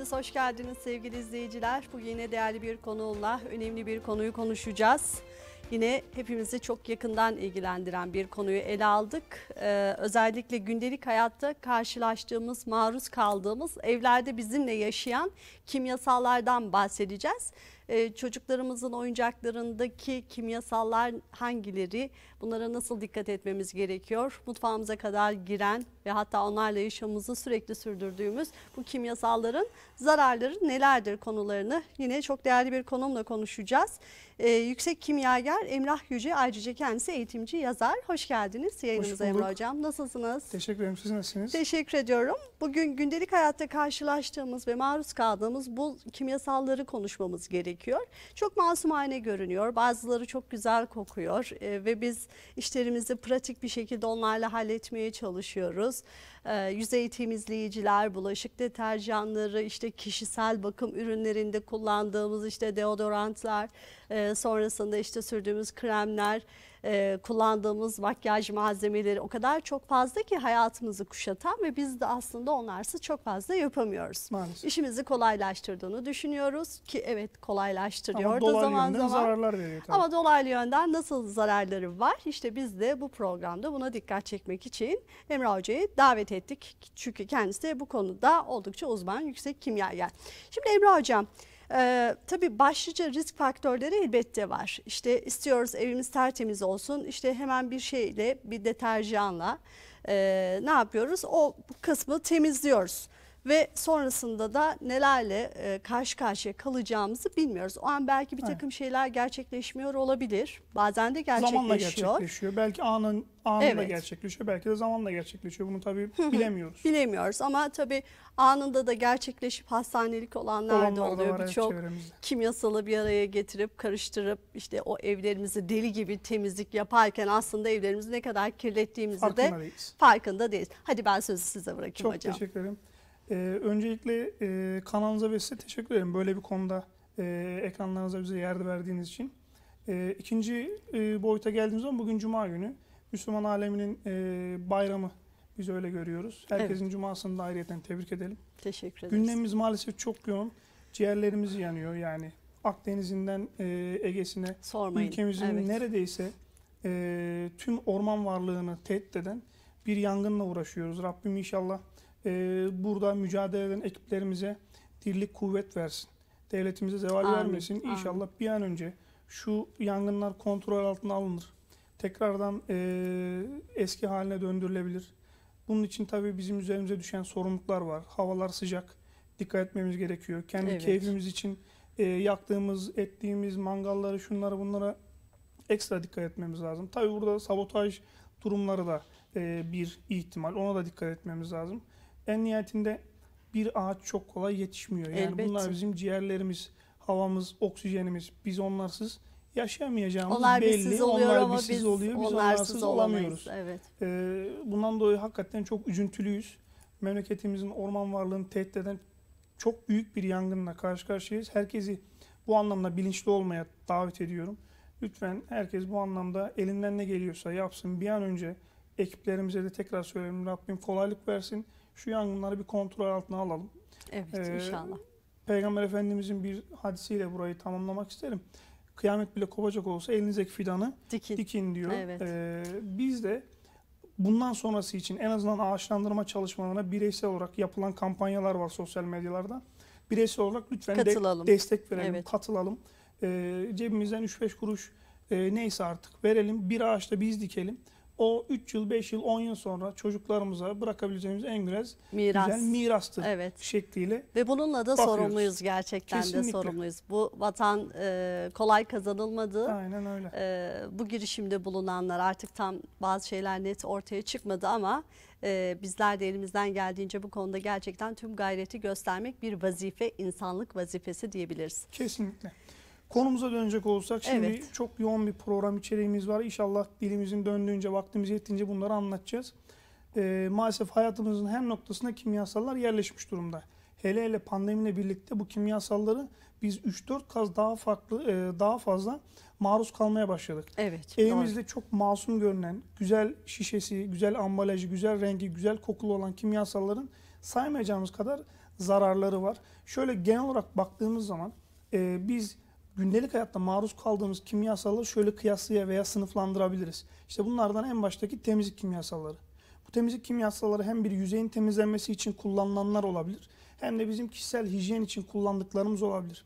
geldiniz, hoş geldiniz sevgili izleyiciler. bugün yine değerli bir konuğumla önemli bir konuyu konuşacağız. Yine hepimizi çok yakından ilgilendiren bir konuyu ele aldık. Ee, özellikle gündelik hayatta karşılaştığımız, maruz kaldığımız, evlerde bizimle yaşayan kimyasallardan bahsedeceğiz. Ee, çocuklarımızın oyuncaklarındaki kimyasallar hangileri, Bunlara nasıl dikkat etmemiz gerekiyor? Mutfağımıza kadar giren ve hatta onlarla yaşamımızı sürekli sürdürdüğümüz bu kimyasalların zararları nelerdir konularını yine çok değerli bir konumla konuşacağız. Ee, yüksek kimyager Emrah Yüce, ayrıca kendisi eğitimci, yazar. Hoş geldiniz yayınımıza Hoş Emrah Hocam. Nasılsınız? Teşekkür ederim. Siz nasılsınız? Teşekkür ediyorum. Bugün gündelik hayatta karşılaştığımız ve maruz kaldığımız bu kimyasalları konuşmamız gerekiyor. Çok masumane görünüyor. Bazıları çok güzel kokuyor ee, ve biz İşlerimizi pratik bir şekilde onlarla halletmeye çalışıyoruz. Ee, yüzey temizleyiciler, bulaşık deterjanları, işte kişisel bakım ürünlerinde kullandığımız işte deodorantlar, e, sonrasında işte sürdüğümüz kremler, e, kullandığımız makyaj malzemeleri o kadar çok fazla ki hayatımızı kuşatan ve biz de aslında onlarsız çok fazla yapamıyoruz. Maalesef. İşimizi kolaylaştırdığını düşünüyoruz ki evet kolaylaştırıyor Ama da zaman zaman. zararlar veriyor. Tabii. Ama dolaylı yönden nasıl zararları var? İşte biz de bu programda buna dikkat çekmek için Emrah Hoca'yı davet ettik. Çünkü kendisi bu konuda oldukça uzman yüksek kimyager. Şimdi Emrah Hocam ee, tabii başlıca risk faktörleri elbette var. İşte istiyoruz evimiz tertemiz olsun. İşte hemen bir şeyle bir deterjanla e, ne yapıyoruz? O kısmı temizliyoruz ve sonrasında da nelerle e, karşı karşıya kalacağımızı bilmiyoruz. O an belki bir takım evet. şeyler gerçekleşmiyor olabilir. Bazen de gerçekleşiyor. Zamanla gerçekleşiyor. Belki anın anında evet. gerçekleşiyor. Belki de zamanla gerçekleşiyor. Bunu tabii bilemiyoruz. bilemiyoruz ama tabii anında da gerçekleşip hastanelik olanlar Olanlar da oluyor. Evet, Birçok kimyasalı bir araya getirip karıştırıp işte o evlerimizi deli gibi temizlik yaparken aslında evlerimizi ne kadar kirlettiğimizi farkında de değiliz. farkında değiliz. Hadi ben sözü size bırakayım Çok hocam. Çok teşekkür ederim. Ee, öncelikle e, kanalınıza ve size teşekkür ederim. Böyle bir konuda e, ekranlarınıza bize yer verdiğiniz için. E, ikinci e, boyuta geldiğimiz zaman bugün Cuma günü. Müslüman aleminin e, bayramı biz öyle görüyoruz. Herkesin evet. cumasını da ayrıyeten tebrik edelim. Teşekkür ederiz. Gündemimiz maalesef çok yoğun. Ciğerlerimiz yanıyor yani. Akdeniz'inden e, Ege'sine, Sormayın. ülkemizin evet. neredeyse e, tüm orman varlığını tehdit eden bir yangınla uğraşıyoruz. Rabbim inşallah e, ee, burada mücadele eden ekiplerimize dirlik kuvvet versin. Devletimize zeval amin, vermesin. İnşallah amin. bir an önce şu yangınlar kontrol altına alınır. Tekrardan e, eski haline döndürülebilir. Bunun için tabii bizim üzerimize düşen sorumluluklar var. Havalar sıcak. Dikkat etmemiz gerekiyor. Kendi evet. keyfimiz için e, yaktığımız, ettiğimiz mangalları, şunları bunlara ekstra dikkat etmemiz lazım. Tabii burada sabotaj durumları da e, bir ihtimal. Ona da dikkat etmemiz lazım en nihayetinde bir ağaç çok kolay yetişmiyor. Yani Elbette. bunlar bizim ciğerlerimiz, havamız, oksijenimiz. Biz onlarsız yaşayamayacağımız onlar belli. Bizsiz oluyor onlar ama bizsiz biz oluyor. Biz onlarsız, onlarsız olamıyoruz. Evet. Ee, bundan dolayı hakikaten çok üzüntülüyüz. Memleketimizin orman varlığını tehdit eden çok büyük bir yangınla karşı karşıyayız. Herkesi bu anlamda bilinçli olmaya davet ediyorum. Lütfen herkes bu anlamda elinden ne geliyorsa yapsın. Bir an önce ekiplerimize de tekrar söyleyeyim Rabbim kolaylık versin şu yangınları bir kontrol altına alalım. Evet ee, inşallah. Peygamber Efendimizin bir hadisiyle burayı tamamlamak isterim. Kıyamet bile kopacak olsa elinizdeki fidanı dikin, dikin diyor. Evet. Ee, biz de bundan sonrası için en azından ağaçlandırma çalışmalarına bireysel olarak yapılan kampanyalar var sosyal medyalarda. Bireysel olarak lütfen de destek verelim, evet. katılalım. Ee, cebimizden 3-5 kuruş e, neyse artık verelim. Bir ağaçta biz dikelim o 3 yıl, 5 yıl, 10 yıl sonra çocuklarımıza bırakabileceğimiz en güzel, Miras. güzel mirastır evet. şekliyle. Ve bununla da bakıyoruz. sorumluyuz gerçekten Kesinlikle. de sorumluyuz. Bu vatan e, kolay kazanılmadı. Aynen öyle. E, bu girişimde bulunanlar artık tam bazı şeyler net ortaya çıkmadı ama e, bizler de elimizden geldiğince bu konuda gerçekten tüm gayreti göstermek bir vazife, insanlık vazifesi diyebiliriz. Kesinlikle. Konumuza dönecek olsak şimdi evet. çok yoğun bir program içeriğimiz var. İnşallah dilimizin döndüğünce, vaktimiz yettiğince bunları anlatacağız. E, maalesef hayatımızın her noktasına kimyasallar yerleşmiş durumda. Hele hele pandemiyle birlikte bu kimyasalları biz 3-4 kaz daha farklı e, daha fazla maruz kalmaya başladık. Evet. Evimizde doğru. çok masum görünen, güzel şişesi, güzel ambalajı, güzel rengi, güzel kokulu olan kimyasalların saymayacağımız kadar zararları var. Şöyle genel olarak baktığımız zaman e, biz gündelik hayatta maruz kaldığımız kimyasalları şöyle kıyaslaya veya sınıflandırabiliriz. İşte bunlardan en baştaki temizlik kimyasalları. Bu temizlik kimyasalları hem bir yüzeyin temizlenmesi için kullanılanlar olabilir hem de bizim kişisel hijyen için kullandıklarımız olabilir.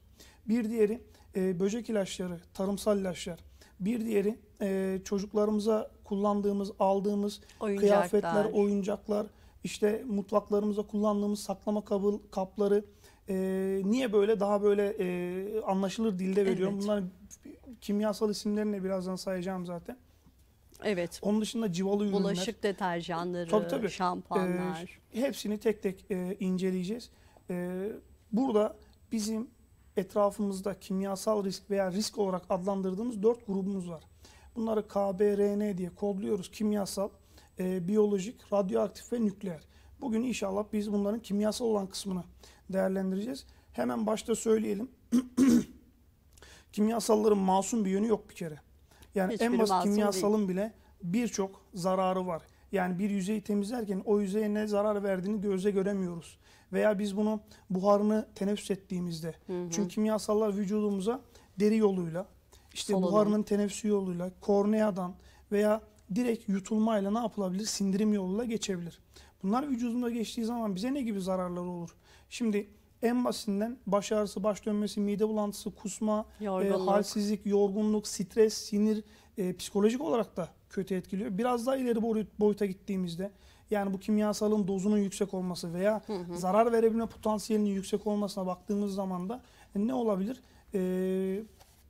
Bir diğeri e, böcek ilaçları, tarımsal ilaçlar. Bir diğeri e, çocuklarımıza kullandığımız, aldığımız oyuncaklar. kıyafetler, oyuncaklar, işte mutfaklarımızda kullandığımız saklama kabı, kapları, e, niye böyle daha böyle e, anlaşılır dilde veriyorum. Evet. Bunların kimyasal isimlerini birazdan sayacağım zaten. Evet. Onun dışında civalı ürünler. Bulaşık deterjanları, tabii, tabii. şampuanlar. E, hepsini tek tek e, inceleyeceğiz. E, burada bizim etrafımızda kimyasal risk veya risk olarak adlandırdığımız dört grubumuz var. Bunları KBRN diye kodluyoruz. Kimyasal, e, biyolojik, radyoaktif ve nükleer. Bugün inşallah biz bunların kimyasal olan kısmını değerlendireceğiz. Hemen başta söyleyelim. Kimyasalların masum bir yönü yok bir kere. Yani Hiçbiri en basit kimyasalın değil. bile birçok zararı var. Yani bir yüzeyi temizlerken o yüzeye ne zarar verdiğini göze göremiyoruz. Veya biz bunu buharını teneffüs ettiğimizde. Hı hı. Çünkü kimyasallar vücudumuza deri yoluyla, işte Solunum. buharının teneffüsü yoluyla, korneadan veya direkt yutulmayla ne yapılabilir? Sindirim yoluyla geçebilir. Bunlar vücudumuza geçtiği zaman bize ne gibi zararları olur? Şimdi en basitinden baş ağrısı, baş dönmesi, mide bulantısı, kusma, e, yorgunluk. E, halsizlik, yorgunluk, stres, sinir e, psikolojik olarak da kötü etkiliyor. Biraz daha ileri boyuta gittiğimizde yani bu kimyasalın dozunun yüksek olması veya hı hı. zarar verebilme potansiyelinin yüksek olmasına baktığımız zaman da e, ne olabilir? E,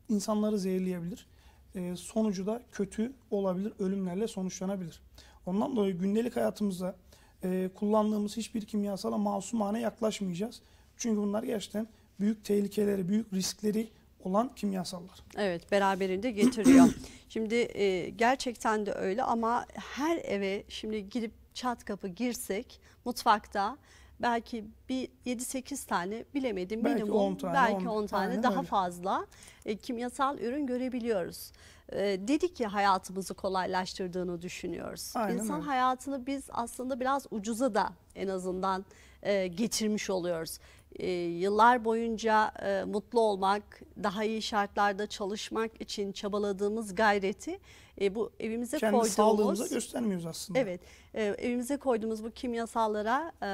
insanları zehirleyebilir. E, sonucu da kötü olabilir, ölümlerle sonuçlanabilir. Ondan dolayı gündelik hayatımızda e, kullandığımız hiçbir kimyasala masumane yaklaşmayacağız. Çünkü bunlar gerçekten büyük tehlikeleri, büyük riskleri olan kimyasallar. Evet beraberinde getiriyor. şimdi e, gerçekten de öyle ama her eve şimdi girip çat kapı girsek mutfakta belki bir 7-8 tane bilemedim belki minimum 10 tane, belki 10, 10 tane, tane daha öyle. fazla e, kimyasal ürün görebiliyoruz. E, dedik ki hayatımızı kolaylaştırdığını düşünüyoruz. Aynen İnsan öyle. hayatını biz aslında biraz ucuza da en azından e, geçirmiş oluyoruz. E, yıllar boyunca e, mutlu olmak, daha iyi şartlarda çalışmak için çabaladığımız gayreti e, bu evimize Kendi koyduğumuz... Kendi sağlığımıza göstermiyoruz aslında. Evet e, evimize koyduğumuz bu kimyasallara e,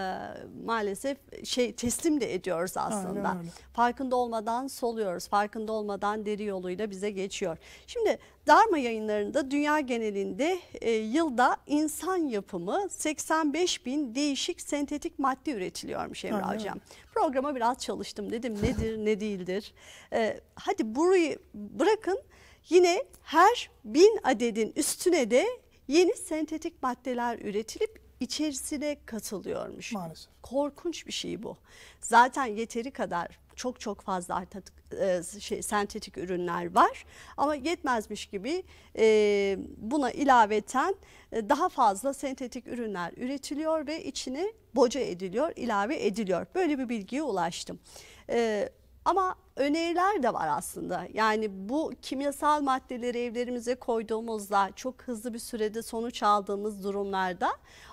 maalesef şey teslim de ediyoruz aslında. Aynen öyle. Farkında olmadan soluyoruz. Farkında olmadan deri yoluyla bize geçiyor. Şimdi Darma yayınlarında dünya genelinde e, yılda insan yapımı 85 bin değişik sentetik madde üretiliyormuş Emre Aynen. Hocam. Programa biraz çalıştım dedim nedir ne değildir. E, hadi burayı bırakın Yine her bin adedin üstüne de yeni sentetik maddeler üretilip içerisine katılıyormuş. Maalesef. Korkunç bir şey bu. Zaten yeteri kadar çok çok fazla artık e, şey, sentetik ürünler var ama yetmezmiş gibi e, buna ilaveten e, daha fazla sentetik ürünler üretiliyor ve içine boca ediliyor, ilave ediliyor. Böyle bir bilgiye ulaştım. E, ama öneriler de var aslında. Yani bu kimyasal maddeleri evlerimize koyduğumuzda çok hızlı bir sürede sonuç aldığımız durumlarda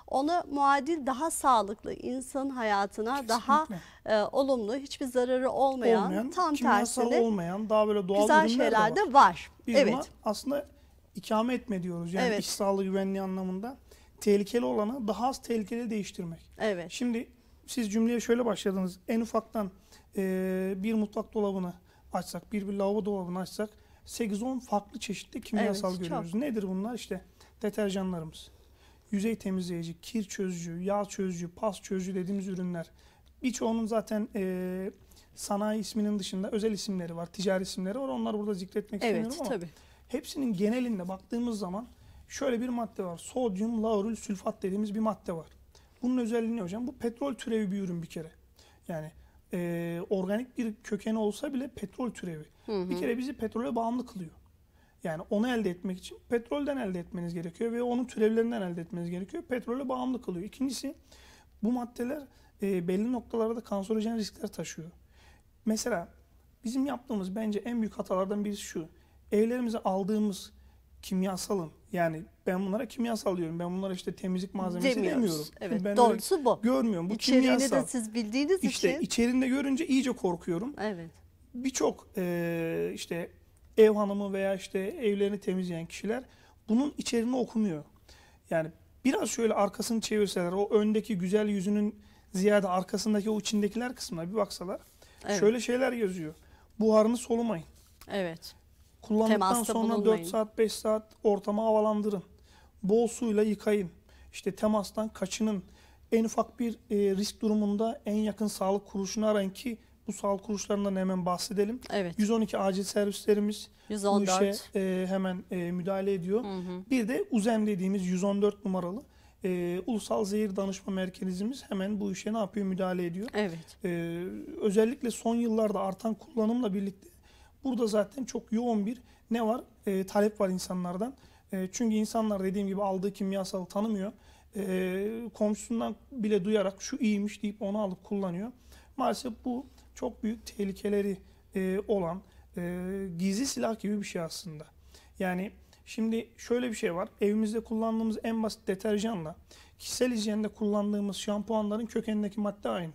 onu muadil daha sağlıklı insan hayatına Kesinlikle. daha e, olumlu hiçbir zararı olmayan, olmayan tam tersine olmayan daha böyle doğal güzel şeyler de var. var. evet. aslında ikame etme diyoruz yani evet. iş sağlığı güvenliği anlamında tehlikeli olanı daha az tehlikeli değiştirmek. Evet. Şimdi siz cümleye şöyle başladınız en ufaktan e, bir mutfak dolabını açsak, bir, bir lavabo dolabını açsak 8-10 farklı çeşitli kimyasal evet, görüyoruz. Çok. Nedir bunlar? İşte deterjanlarımız, yüzey temizleyici, kir çözücü, yağ çözücü, pas çözücü dediğimiz ürünler. Birçoğunun zaten e, sanayi isminin dışında özel isimleri var, ticari isimleri var. Onlar burada zikretmek evet, istemiyorum ama tabii. hepsinin genelinde baktığımız zaman şöyle bir madde var. Sodyum laurül sülfat dediğimiz bir madde var. Bunun özelliği ne hocam? Bu petrol türevi bir ürün bir kere. Yani e, organik bir kökeni olsa bile petrol türevi. Hı hı. Bir kere bizi petrole bağımlı kılıyor. Yani onu elde etmek için petrolden elde etmeniz gerekiyor ve onun türevlerinden elde etmeniz gerekiyor. Petrole bağımlı kılıyor. İkincisi bu maddeler e, belli noktalarda kanserojen riskler taşıyor. Mesela bizim yaptığımız bence en büyük hatalardan birisi şu. Evlerimize aldığımız kimyasalım. Yani ben bunlara kimyasal diyorum. Ben bunlara işte temizlik malzemesi Demiyoruz. demiyorum. Evet. Ben Doğrusu bu. Görmüyorum. Bu İçeriğini kimyasal. de siz bildiğiniz işte için. İşte içerinde görünce iyice korkuyorum. Evet. Birçok e, işte ev hanımı veya işte evlerini temizleyen kişiler bunun içerini okumuyor. Yani biraz şöyle arkasını çevirseler o öndeki güzel yüzünün ziyade arkasındaki o içindekiler kısmına bir baksalar evet. şöyle şeyler yazıyor. Buharını solumayın. Evet. Kullandıktan Temasta sonra bulunmayın. 4 saat 5 saat ortama havalandırın. Bol suyla yıkayın. İşte temastan kaçının. En ufak bir e, risk durumunda en yakın sağlık kuruluşunu arayın ki bu sağlık kuruluşlarından hemen bahsedelim. Evet. 112 acil servislerimiz 114. bu işe e, hemen e, müdahale ediyor. Hı hı. Bir de UZEM dediğimiz 114 numaralı e, Ulusal Zehir Danışma Merkezimiz hemen bu işe ne yapıyor müdahale ediyor. Evet. E, özellikle son yıllarda artan kullanımla birlikte Burada zaten çok yoğun bir ne var? E, talep var insanlardan. E, çünkü insanlar dediğim gibi aldığı kimyasalı tanımıyor. E, komşusundan bile duyarak şu iyiymiş deyip onu alıp kullanıyor. Maalesef bu çok büyük tehlikeleri e, olan e, gizli silah gibi bir şey aslında. Yani şimdi şöyle bir şey var. Evimizde kullandığımız en basit deterjanla kişisel hijyende kullandığımız şampuanların kökenindeki madde aynı.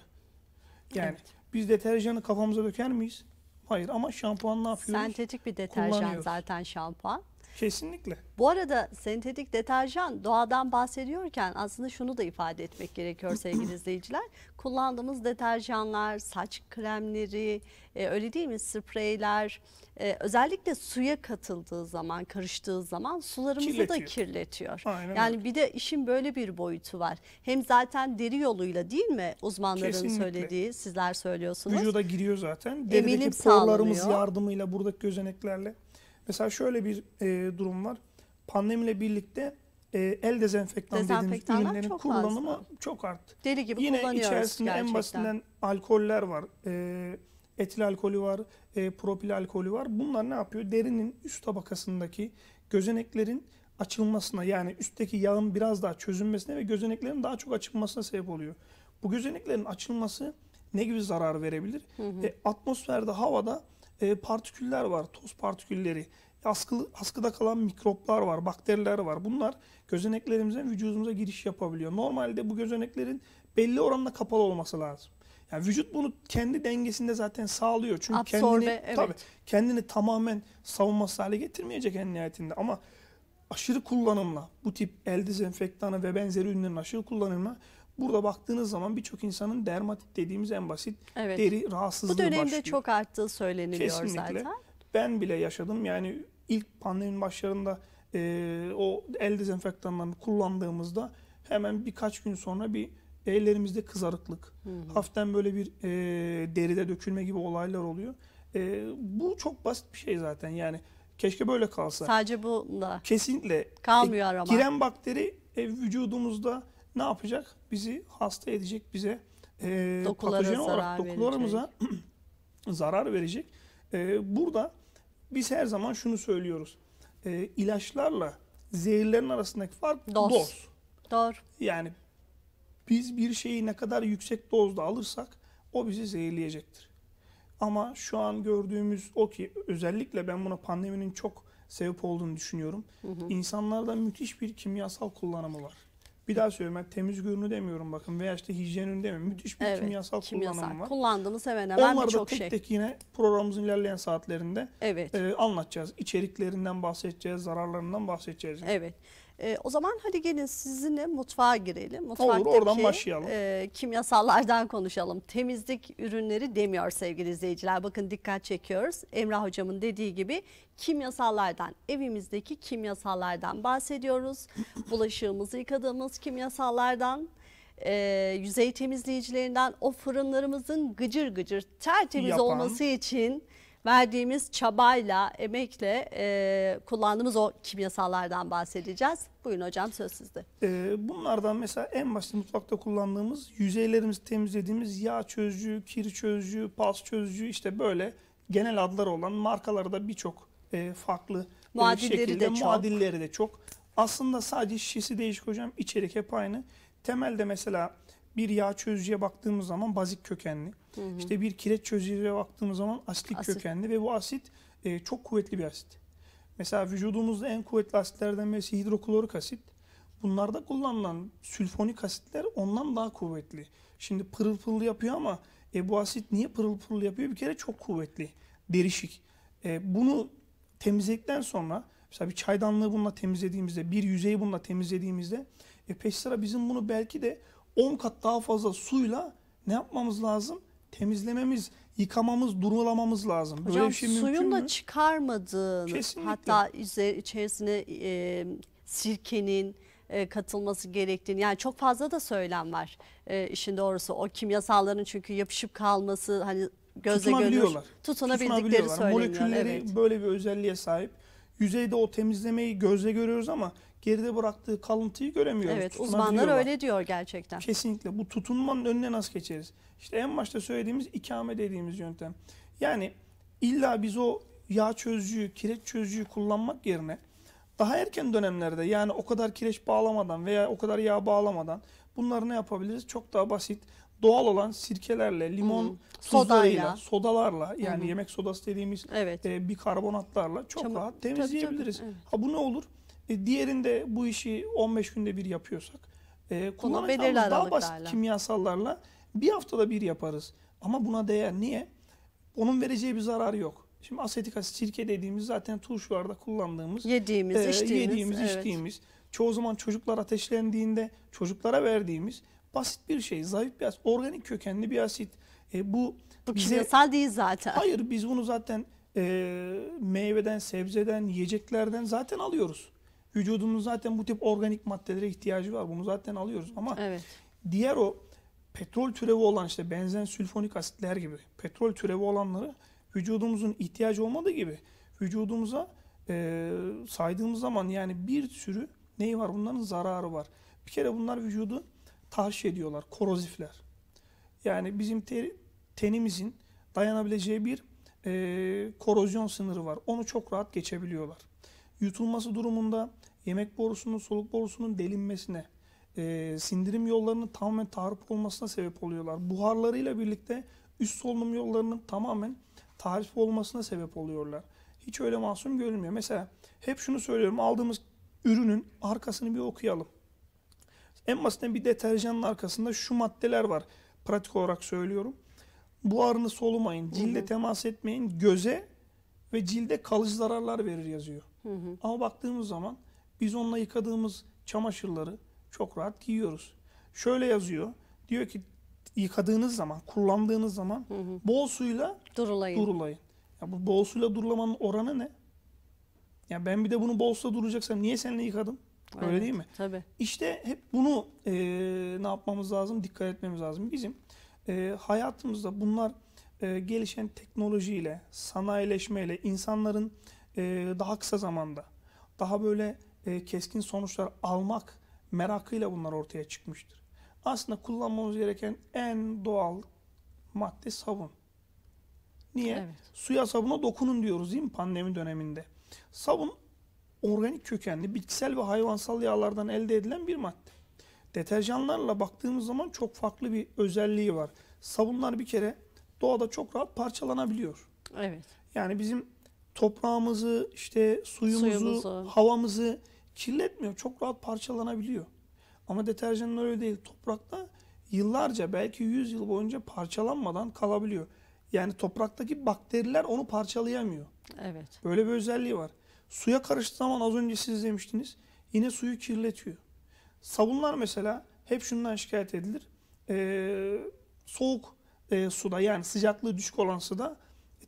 Yani evet. biz deterjanı kafamıza döker miyiz? Hayır ama şampuan ne yapıyoruz? Sentetik bir deterjan zaten şampuan. Kesinlikle. Bu arada sentetik deterjan doğadan bahsediyorken aslında şunu da ifade etmek gerekiyor sevgili izleyiciler. Kullandığımız deterjanlar, saç kremleri, e, öyle değil mi spreyler e, özellikle suya katıldığı zaman, karıştığı zaman sularımızı kirletiyor. da kirletiyor. Aynen yani öyle. bir de işin böyle bir boyutu var. Hem zaten deri yoluyla değil mi uzmanların Kesinlikle. söylediği, sizler söylüyorsunuz. Vücuda giriyor zaten. Derideki Emilim porlarımız sağlanıyor. yardımıyla buradaki gözeneklerle Mesela şöyle bir e, durum var. Pandemiyle birlikte e, el dezenfektan dediğimiz ürünlerin çok kullanımı fazla. çok arttı. Deli gibi Yine içerisinde gerçekten. en basitinden alkoller var. E, etil alkolü var, e, propil alkolü var. Bunlar ne yapıyor? Derinin üst tabakasındaki gözeneklerin açılmasına yani üstteki yağın biraz daha çözünmesine ve gözeneklerin daha çok açılmasına sebep oluyor. Bu gözeneklerin açılması ne gibi zarar verebilir? Hı hı. E, atmosferde, havada e, partiküller var, toz partikülleri, askı, askıda kalan mikroplar var, bakteriler var. Bunlar gözeneklerimizden vücudumuza giriş yapabiliyor. Normalde bu gözeneklerin belli oranda kapalı olması lazım. Yani vücut bunu kendi dengesinde zaten sağlıyor. Çünkü Absorbe, kendini evet. tabii kendini tamamen savunmasız hale getirmeyecek en nihayetinde ama aşırı kullanımla bu tip el dezenfektanı ve benzeri ürünlerin aşırı kullanımla Burada baktığınız zaman birçok insanın dermatit dediğimiz en basit evet. deri rahatsızlığı başlıyor. Bu dönemde başlıyor. çok arttığı söyleniliyor Kesinlikle. zaten. Ben bile yaşadım. Yani ilk pandeminin başlarında e, o el dezenfektanlarını kullandığımızda hemen birkaç gün sonra bir ellerimizde kızarıklık, hı hı. hafiften böyle bir e, deride dökülme gibi olaylar oluyor. E, bu çok basit bir şey zaten yani keşke böyle kalsa. Sadece bununla. Kesinlikle. E, kalmıyor e, ama. Giren bakteri e, vücudumuzda ne yapacak? Bizi hasta edecek, bize e, Dokulara patojen olarak dokularımıza zarar verecek. E, burada biz her zaman şunu söylüyoruz. E, ilaçlarla zehirlerin arasındaki fark doz. doz. Doğru. Yani biz bir şeyi ne kadar yüksek dozda alırsak o bizi zehirleyecektir. Ama şu an gördüğümüz o ki özellikle ben buna pandeminin çok sebep olduğunu düşünüyorum. Hı hı. İnsanlarda müthiş bir kimyasal kullanımı var. Bir daha söylüyorum ben temizlik ürünü demiyorum bakın veya işte hijyen ürünü demiyorum. Müthiş bir evet, kimyasal, kimyasal kullanımı var. Kullandığımız hemen hemen Onları da tek şey. tek yine programımızın ilerleyen saatlerinde evet. e, anlatacağız. İçeriklerinden bahsedeceğiz, zararlarından bahsedeceğiz. Yine. Evet. E, o zaman hadi gelin sizinle mutfağa girelim. Mutfaktaki, Olur oradan e, başlayalım. E, kimyasallardan konuşalım. Temizlik ürünleri demiyor sevgili izleyiciler. Bakın dikkat çekiyoruz. Emrah hocamın dediği gibi kimyasallardan, evimizdeki kimyasallardan bahsediyoruz. Bulaşığımızı yıkadığımız kimyasallardan e, yüzey temizleyicilerinden o fırınlarımızın gıcır gıcır tertemiz Yapan. olması için verdiğimiz çabayla, emekle e, kullandığımız o kimyasallardan bahsedeceğiz. Buyurun hocam söz sizde. Ee, bunlardan mesela en başta mutfakta kullandığımız yüzeylerimizi temizlediğimiz yağ çözücü, kir çözücü, pas çözücü işte böyle genel adları olan markaları da birçok e, farklı e, muadilleri şekilde de çok. muadilleri de çok. Aslında sadece şişesi değişik hocam içerik hep aynı. Temelde mesela bir yağ çözücüye baktığımız zaman bazik kökenli. Hı hı. İşte bir kireç çözücüye baktığımız zaman asitlik asit. kökenli ve bu asit e, çok kuvvetli bir asit. Mesela vücudumuzda en kuvvetli asitlerden birisi hidroklorik asit. Bunlarda kullanılan sülfonik asitler ondan daha kuvvetli. Şimdi pırıl pırıl yapıyor ama e, bu asit niye pırıl pırıl yapıyor? Bir kere çok kuvvetli, derişik. E, bunu temizledikten sonra mesela bir çaydanlığı bununla temizlediğimizde, bir yüzeyi bununla temizlediğimizde e, peş sıra bizim bunu belki de 10 kat daha fazla suyla ne yapmamız lazım? Temizlememiz, yıkamamız, durulamamız lazım. Hocam, Böyle bir şey suyun da çıkarmadığını Kesinlikle. hatta içerisine e, sirkenin e, katılması gerektiğini yani çok fazla da söylem var e, işin doğrusu o kimyasalların çünkü yapışıp kalması hani gözle görülür tutunabildikleri tutunabiliyorlar. söyleniyor. Molekülleri evet. böyle bir özelliğe sahip. Yüzeyde o temizlemeyi gözle görüyoruz ama geride bıraktığı kalıntıyı göremiyoruz. Evet uzmanlar öyle diyor gerçekten. Kesinlikle bu tutunmanın önüne nasıl geçeriz? İşte en başta söylediğimiz ikame dediğimiz yöntem. Yani illa biz o yağ çözücüyü, kireç çözücüyü kullanmak yerine daha erken dönemlerde yani o kadar kireç bağlamadan veya o kadar yağ bağlamadan bunları ne yapabiliriz? Çok daha basit doğal olan sirkelerle, limon hmm. sodayla, sodalarla yani hmm. yemek sodası dediğimiz evet. e, bikarbonatlarla çok Çabuk, rahat temizleyebiliriz. Tabii, tabii. Evet. Ha bu ne olur? E, diğerinde bu işi 15 günde bir yapıyorsak e, kullanacağımız daha basit kimyasallarla bir haftada bir yaparız. Ama buna değer. Niye? Onun vereceği bir zarar yok. Şimdi asetik asit sirke dediğimiz zaten turşularda kullandığımız, yediğimiz, e, içtiğimiz, yediğimiz evet. içtiğimiz. Çoğu zaman çocuklar ateşlendiğinde çocuklara verdiğimiz Basit bir şey, zayıf bir asit, organik kökenli bir asit. E, bu bu bize, kimyasal değil zaten. Hayır biz bunu zaten e, meyveden, sebzeden, yiyeceklerden zaten alıyoruz. vücudumuz zaten bu tip organik maddelere ihtiyacı var. Bunu zaten alıyoruz ama evet. diğer o petrol türevi olan işte benzen sülfonik asitler gibi petrol türevi olanları vücudumuzun ihtiyacı olmadığı gibi vücudumuza e, saydığımız zaman yani bir sürü neyi var bunların zararı var. Bir kere bunlar vücudun tahriş ediyorlar, korozifler. Yani bizim te, tenimizin dayanabileceği bir e, korozyon sınırı var. Onu çok rahat geçebiliyorlar. Yutulması durumunda yemek borusunun, soluk borusunun delinmesine, e, sindirim yollarının tamamen tahrip olmasına sebep oluyorlar. Buharlarıyla birlikte üst solunum yollarının tamamen tahrip olmasına sebep oluyorlar. Hiç öyle masum görünmüyor. Mesela hep şunu söylüyorum aldığımız ürünün arkasını bir okuyalım. En basitinden bir deterjanın arkasında şu maddeler var. Pratik olarak söylüyorum. Buharını solumayın, cilde hı hı. temas etmeyin, göze ve cilde kalıcı zararlar verir yazıyor. Hı hı. Ama baktığımız zaman biz onunla yıkadığımız çamaşırları çok rahat giyiyoruz. Şöyle yazıyor. Diyor ki yıkadığınız zaman, kullandığınız zaman hı hı. bol suyla durulayın. durulayın. Ya bu bol suyla durulamanın oranı ne? Ya ben bir de bunu bol suyla duracaksam niye seninle yıkadım? Öyle evet, değil mi? Tabii. İşte hep bunu e, ne yapmamız lazım? Dikkat etmemiz lazım. Bizim e, hayatımızda bunlar e, gelişen teknolojiyle, sanayileşmeyle, insanların e, daha kısa zamanda daha böyle e, keskin sonuçlar almak merakıyla bunlar ortaya çıkmıştır. Aslında kullanmamız gereken en doğal madde sabun. Niye? Evet. Suya sabuna dokunun diyoruz değil mi pandemi döneminde? Sabun organik kökenli bitkisel ve hayvansal yağlardan elde edilen bir madde. Deterjanlarla baktığımız zaman çok farklı bir özelliği var. Sabunlar bir kere doğada çok rahat parçalanabiliyor. Evet. Yani bizim toprağımızı, işte suyumuzu, suyumuzu, havamızı kirletmiyor. Çok rahat parçalanabiliyor. Ama deterjanlar öyle değil. Toprakta yıllarca belki 100 yıl boyunca parçalanmadan kalabiliyor. Yani topraktaki bakteriler onu parçalayamıyor. Evet. Böyle bir özelliği var. Suya karıştığı zaman az önce siz demiştiniz. Yine suyu kirletiyor. Sabunlar mesela hep şundan şikayet edilir. Ee, soğuk e, suda yani sıcaklığı düşük olan suda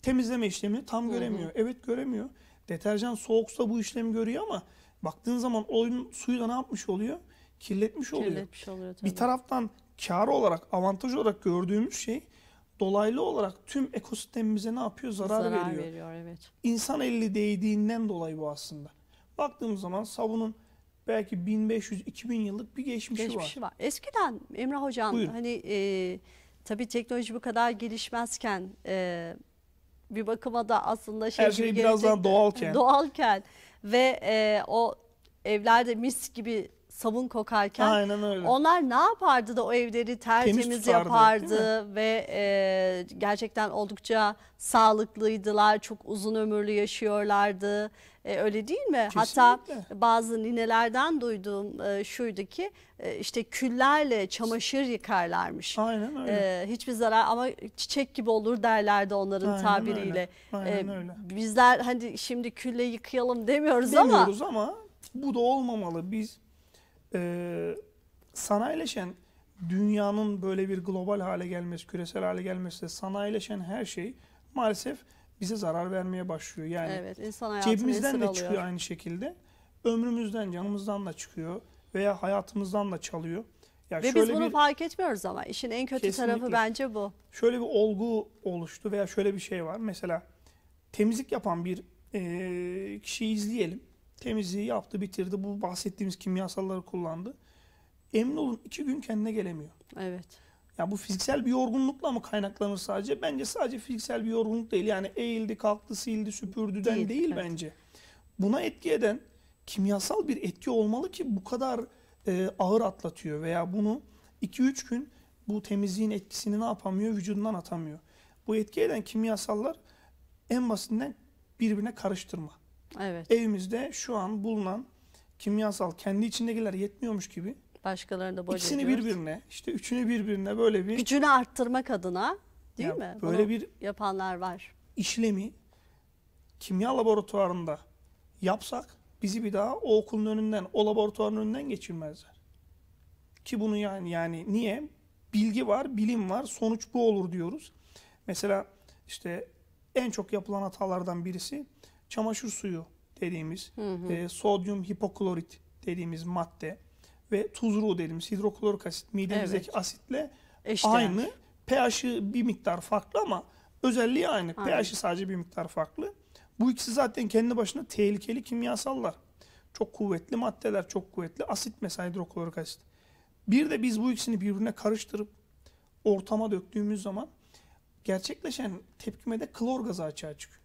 temizleme işlemini tam göremiyor. Hı hı. Evet göremiyor. Deterjan soğuk suda bu işlemi görüyor ama baktığın zaman oyun suyu da ne yapmış oluyor? Kirletmiş oluyor. Kirletmiş oluyor tabii. Bir taraftan kar olarak, avantaj olarak gördüğümüz şey dolaylı olarak tüm ekosistemimize ne yapıyor? Zarar, Zarar veriyor. veriyor evet. İnsan eli değdiğinden dolayı bu aslında. Baktığımız zaman sabunun belki 1500-2000 yıllık bir geçmişi, geçmişi var. var. Eskiden Emrah Hocam Buyurun. hani e, tabii teknoloji bu kadar gelişmezken e, bir bakıma da aslında şey Her şey biraz daha doğalken. Doğalken ve e, o evlerde mis gibi sabun kokarken. Aynen öyle. Onlar ne yapardı da o evleri tertemiz yapardı ve e, gerçekten oldukça sağlıklıydılar. Çok uzun ömürlü yaşıyorlardı. E, öyle değil mi? Kesinlikle. Hatta bazı ninelerden duyduğum e, şuydu ki e, işte küllerle çamaşır yıkarlarmış. Aynen öyle. E, hiçbir zarar ama çiçek gibi olur derlerdi onların aynen tabiriyle. Öyle. Aynen e, öyle. Bizler hani şimdi külle yıkayalım demiyoruz, demiyoruz ama. Demiyoruz ama bu da olmamalı. Biz e, sanayileşen dünyanın böyle bir global hale gelmesi, küresel hale gelmesi sanayileşen her şey maalesef bize zarar vermeye başlıyor. Yani evet, insan cebimizden de çıkıyor aynı şekilde. Ömrümüzden, canımızdan da çıkıyor veya hayatımızdan da çalıyor. Ya Ve şöyle biz bunu bir, fark etmiyoruz ama işin en kötü kesinlikle. tarafı bence bu. Şöyle bir olgu oluştu veya şöyle bir şey var. Mesela temizlik yapan bir e, kişiyi izleyelim. Temizliği yaptı, bitirdi. Bu bahsettiğimiz kimyasalları kullandı. Emin olun iki gün kendine gelemiyor. Evet. Ya bu fiziksel bir yorgunlukla mı kaynaklanır sadece? Bence sadece fiziksel bir yorgunluk değil. Yani eğildi, kalktı, sildi, süpürdüden değil, değil evet. bence. Buna etki eden kimyasal bir etki olmalı ki bu kadar e, ağır atlatıyor veya bunu 2-3 gün bu temizliğin etkisini ne yapamıyor? Vücudundan atamıyor. Bu etki eden kimyasallar en basitinden birbirine karıştırma. Evet. Evimizde şu an bulunan kimyasal kendi içindekiler yetmiyormuş gibi. Başkalarını da boca İkisini ediyoruz. birbirine, işte üçünü birbirine böyle bir... Gücünü arttırmak adına değil ya, mi? Böyle Bunu bir yapanlar var. İşlemi kimya laboratuvarında yapsak bizi bir daha o okulun önünden, o laboratuvarın önünden geçirmezler. Ki bunu yani yani niye? Bilgi var, bilim var, sonuç bu olur diyoruz. Mesela işte en çok yapılan hatalardan birisi çamaşır suyu dediğimiz, hı hı. E, sodyum hipoklorit dediğimiz madde ve tuzruğu dediğimiz hidroklorik asit midemizdeki evet. asitle Eşten. aynı. pH'i bir miktar farklı ama özelliği aynı. pH'i sadece bir miktar farklı. Bu ikisi zaten kendi başına tehlikeli kimyasallar. Çok kuvvetli maddeler, çok kuvvetli asit mesela hidroklorik asit. Bir de biz bu ikisini birbirine karıştırıp ortama döktüğümüz zaman gerçekleşen tepkimede klor gazı açığa çıkıyor.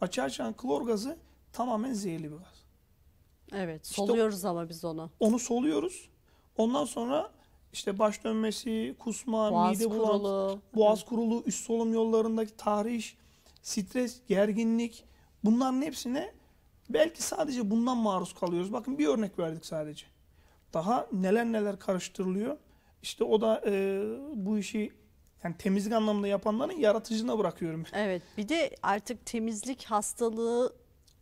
Açığa çıkan klor gazı tamamen zehirli bir gaz. Evet soluyoruz işte, ama biz onu. Onu soluyoruz. Ondan sonra işte baş dönmesi, kusma, boğaz mide bulantı, boğaz kurulu, üst solunum yollarındaki tahriş, stres, gerginlik bunların hepsine belki sadece bundan maruz kalıyoruz. Bakın bir örnek verdik sadece. Daha neler neler karıştırılıyor. İşte o da e, bu işi yani temizlik anlamında yapanların yaratıcına bırakıyorum. Evet bir de artık temizlik hastalığı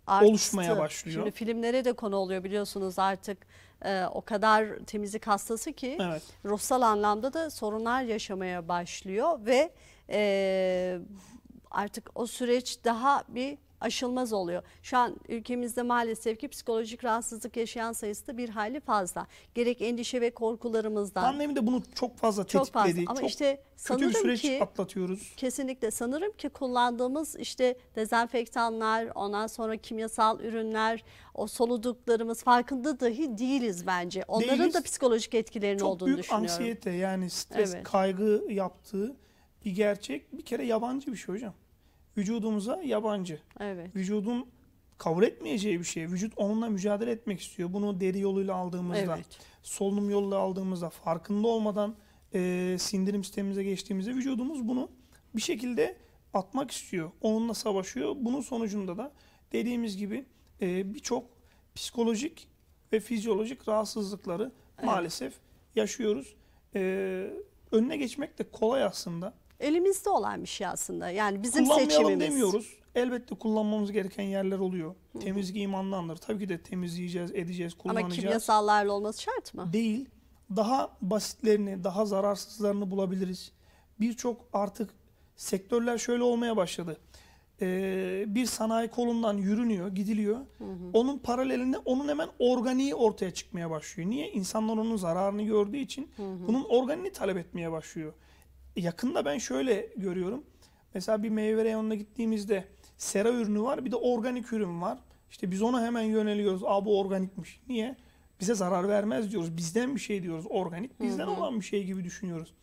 arttı. oluşmaya başlıyor. Şimdi filmlere de konu oluyor biliyorsunuz artık e, o kadar temizlik hastası ki evet. ruhsal anlamda da sorunlar yaşamaya başlıyor ve e, artık o süreç daha bir aşılmaz oluyor. Şu an ülkemizde maalesef ki psikolojik rahatsızlık yaşayan sayısı da bir hayli fazla. Gerek endişe ve korkularımızdan. Pandemi de bunu çok fazla çok tetikledi. Fazla. Ama çok işte sanırım kötü bir süreç ki, atlatıyoruz. Kesinlikle sanırım ki kullandığımız işte dezenfektanlar, ondan sonra kimyasal ürünler, o soluduklarımız farkında dahi değiliz bence. Onların değiliz. da psikolojik etkilerinin çok olduğunu düşünüyorum. Çok büyük ansiyete yani stres, evet. kaygı yaptığı bir gerçek. Bir kere yabancı bir şey hocam vücudumuza yabancı. Evet. Vücudun kabul etmeyeceği bir şey. Vücut onunla mücadele etmek istiyor. Bunu deri yoluyla aldığımızda, evet. solunum yoluyla aldığımızda, farkında olmadan e, sindirim sistemimize geçtiğimizde vücudumuz bunu bir şekilde atmak istiyor. Onunla savaşıyor. Bunun sonucunda da dediğimiz gibi e, birçok psikolojik ve fizyolojik rahatsızlıkları evet. maalesef yaşıyoruz. E, önüne geçmek de kolay aslında elimizde olan bir şey aslında. Yani bizim Kullanmayalım seçimimiz. demiyoruz. Elbette kullanmamız gereken yerler oluyor. Hı. Temizlik imandandır. Tabii ki de temizleyeceğiz, edeceğiz, kullanacağız. Ama kimyasallarla olması şart mı? Değil. Daha basitlerini, daha zararsızlarını bulabiliriz. Birçok artık sektörler şöyle olmaya başladı. Ee, bir sanayi kolundan yürünüyor, gidiliyor. Hı hı. Onun paralelinde onun hemen organiği ortaya çıkmaya başlıyor. Niye? İnsanlar onun zararını gördüğü için hı hı. bunun organini talep etmeye başlıyor yakında ben şöyle görüyorum. Mesela bir meyve reyonuna gittiğimizde sera ürünü var bir de organik ürün var. İşte biz ona hemen yöneliyoruz. Aa bu organikmiş. Niye? Bize zarar vermez diyoruz. Bizden bir şey diyoruz. Organik bizden Hı-hı. olan bir şey gibi düşünüyoruz.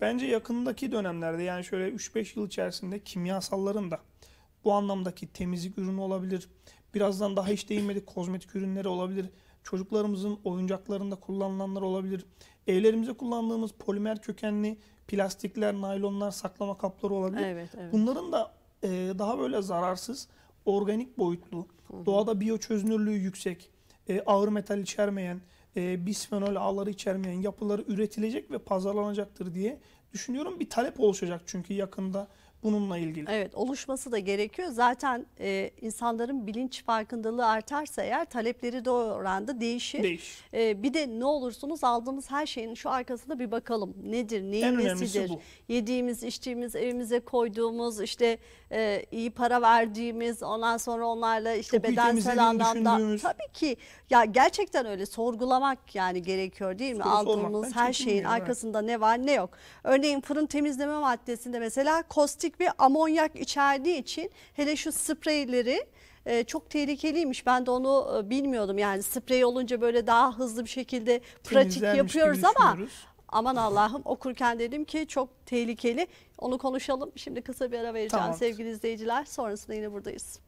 Bence yakındaki dönemlerde yani şöyle 3-5 yıl içerisinde kimyasalların da bu anlamdaki temizlik ürünü olabilir. Birazdan daha hiç değinmedik kozmetik ürünleri olabilir. Çocuklarımızın oyuncaklarında kullanılanlar olabilir. Evlerimize kullandığımız polimer kökenli plastikler, naylonlar, saklama kapları olabilir. Evet, evet. Bunların da e, daha böyle zararsız, organik boyutlu, Hı-hı. doğada biyo çözünürlüğü yüksek, e, ağır metal içermeyen, e, bisfenol ağları içermeyen yapıları üretilecek ve pazarlanacaktır diye düşünüyorum. Bir talep oluşacak çünkü yakında bununla ilgili. Evet oluşması da gerekiyor. Zaten e, insanların bilinç farkındalığı artarsa eğer talepleri de oranda değişir. Değişir. E, bir de ne olursunuz aldığımız her şeyin şu arkasında bir bakalım. Nedir, neyin en nesidir? Yediğimiz, içtiğimiz, evimize koyduğumuz işte e, iyi para verdiğimiz ondan sonra onlarla işte Çok bedensel anlamda tabii ki ya gerçekten öyle sorgulamak yani gerekiyor değil mi? Soru Aldığımız her şeyin arkasında ne var ne yok. Örneğin fırın temizleme maddesinde mesela kostik bir amonyak içerdiği için hele şu spreyleri e, çok tehlikeliymiş. Ben de onu e, bilmiyordum. Yani sprey olunca böyle daha hızlı bir şekilde pratik yapıyoruz ama aman Allah'ım okurken dedim ki çok tehlikeli. Onu konuşalım. Şimdi kısa bir ara vereceğim tamam. sevgili izleyiciler. Sonrasında yine buradayız.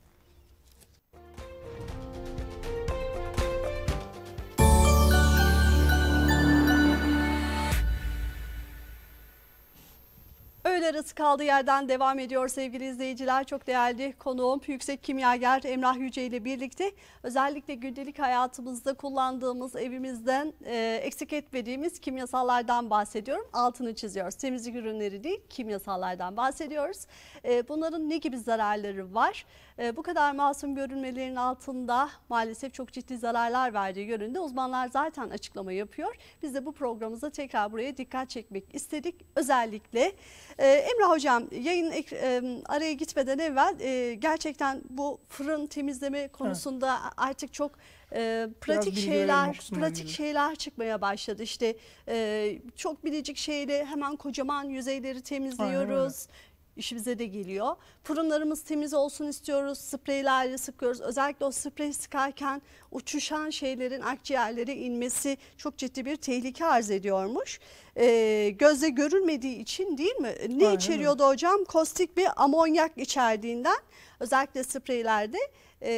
Öğle arası kaldığı yerden devam ediyor sevgili izleyiciler. Çok değerli konuğum yüksek kimyager Emrah Yüce ile birlikte özellikle gündelik hayatımızda kullandığımız evimizden e, eksik etmediğimiz kimyasallardan bahsediyorum. Altını çiziyoruz. Temizlik ürünleri değil kimyasallardan bahsediyoruz. E, bunların ne gibi zararları var? Ee, bu kadar masum görünmelerin altında maalesef çok ciddi zararlar verdiği yönünde uzmanlar zaten açıklama yapıyor. Biz de bu programımızda tekrar buraya dikkat çekmek istedik. Özellikle e, Emre Hocam yayın e, araya gitmeden evvel e, gerçekten bu fırın temizleme konusunda evet. artık çok e, pratik şeyler pratik ilgili. şeyler çıkmaya başladı. işte e, çok biricik şeyle hemen kocaman yüzeyleri temizliyoruz. Aynen, işimize de geliyor. Fırınlarımız temiz olsun istiyoruz. Spreylerle sıkıyoruz. Özellikle o sprey sıkarken uçuşan şeylerin akciğerlere inmesi çok ciddi bir tehlike arz ediyormuş. E, gözle görülmediği için değil mi? Ne Aynen. içeriyordu hocam? Kostik bir amonyak içerdiğinden özellikle spreylerde e,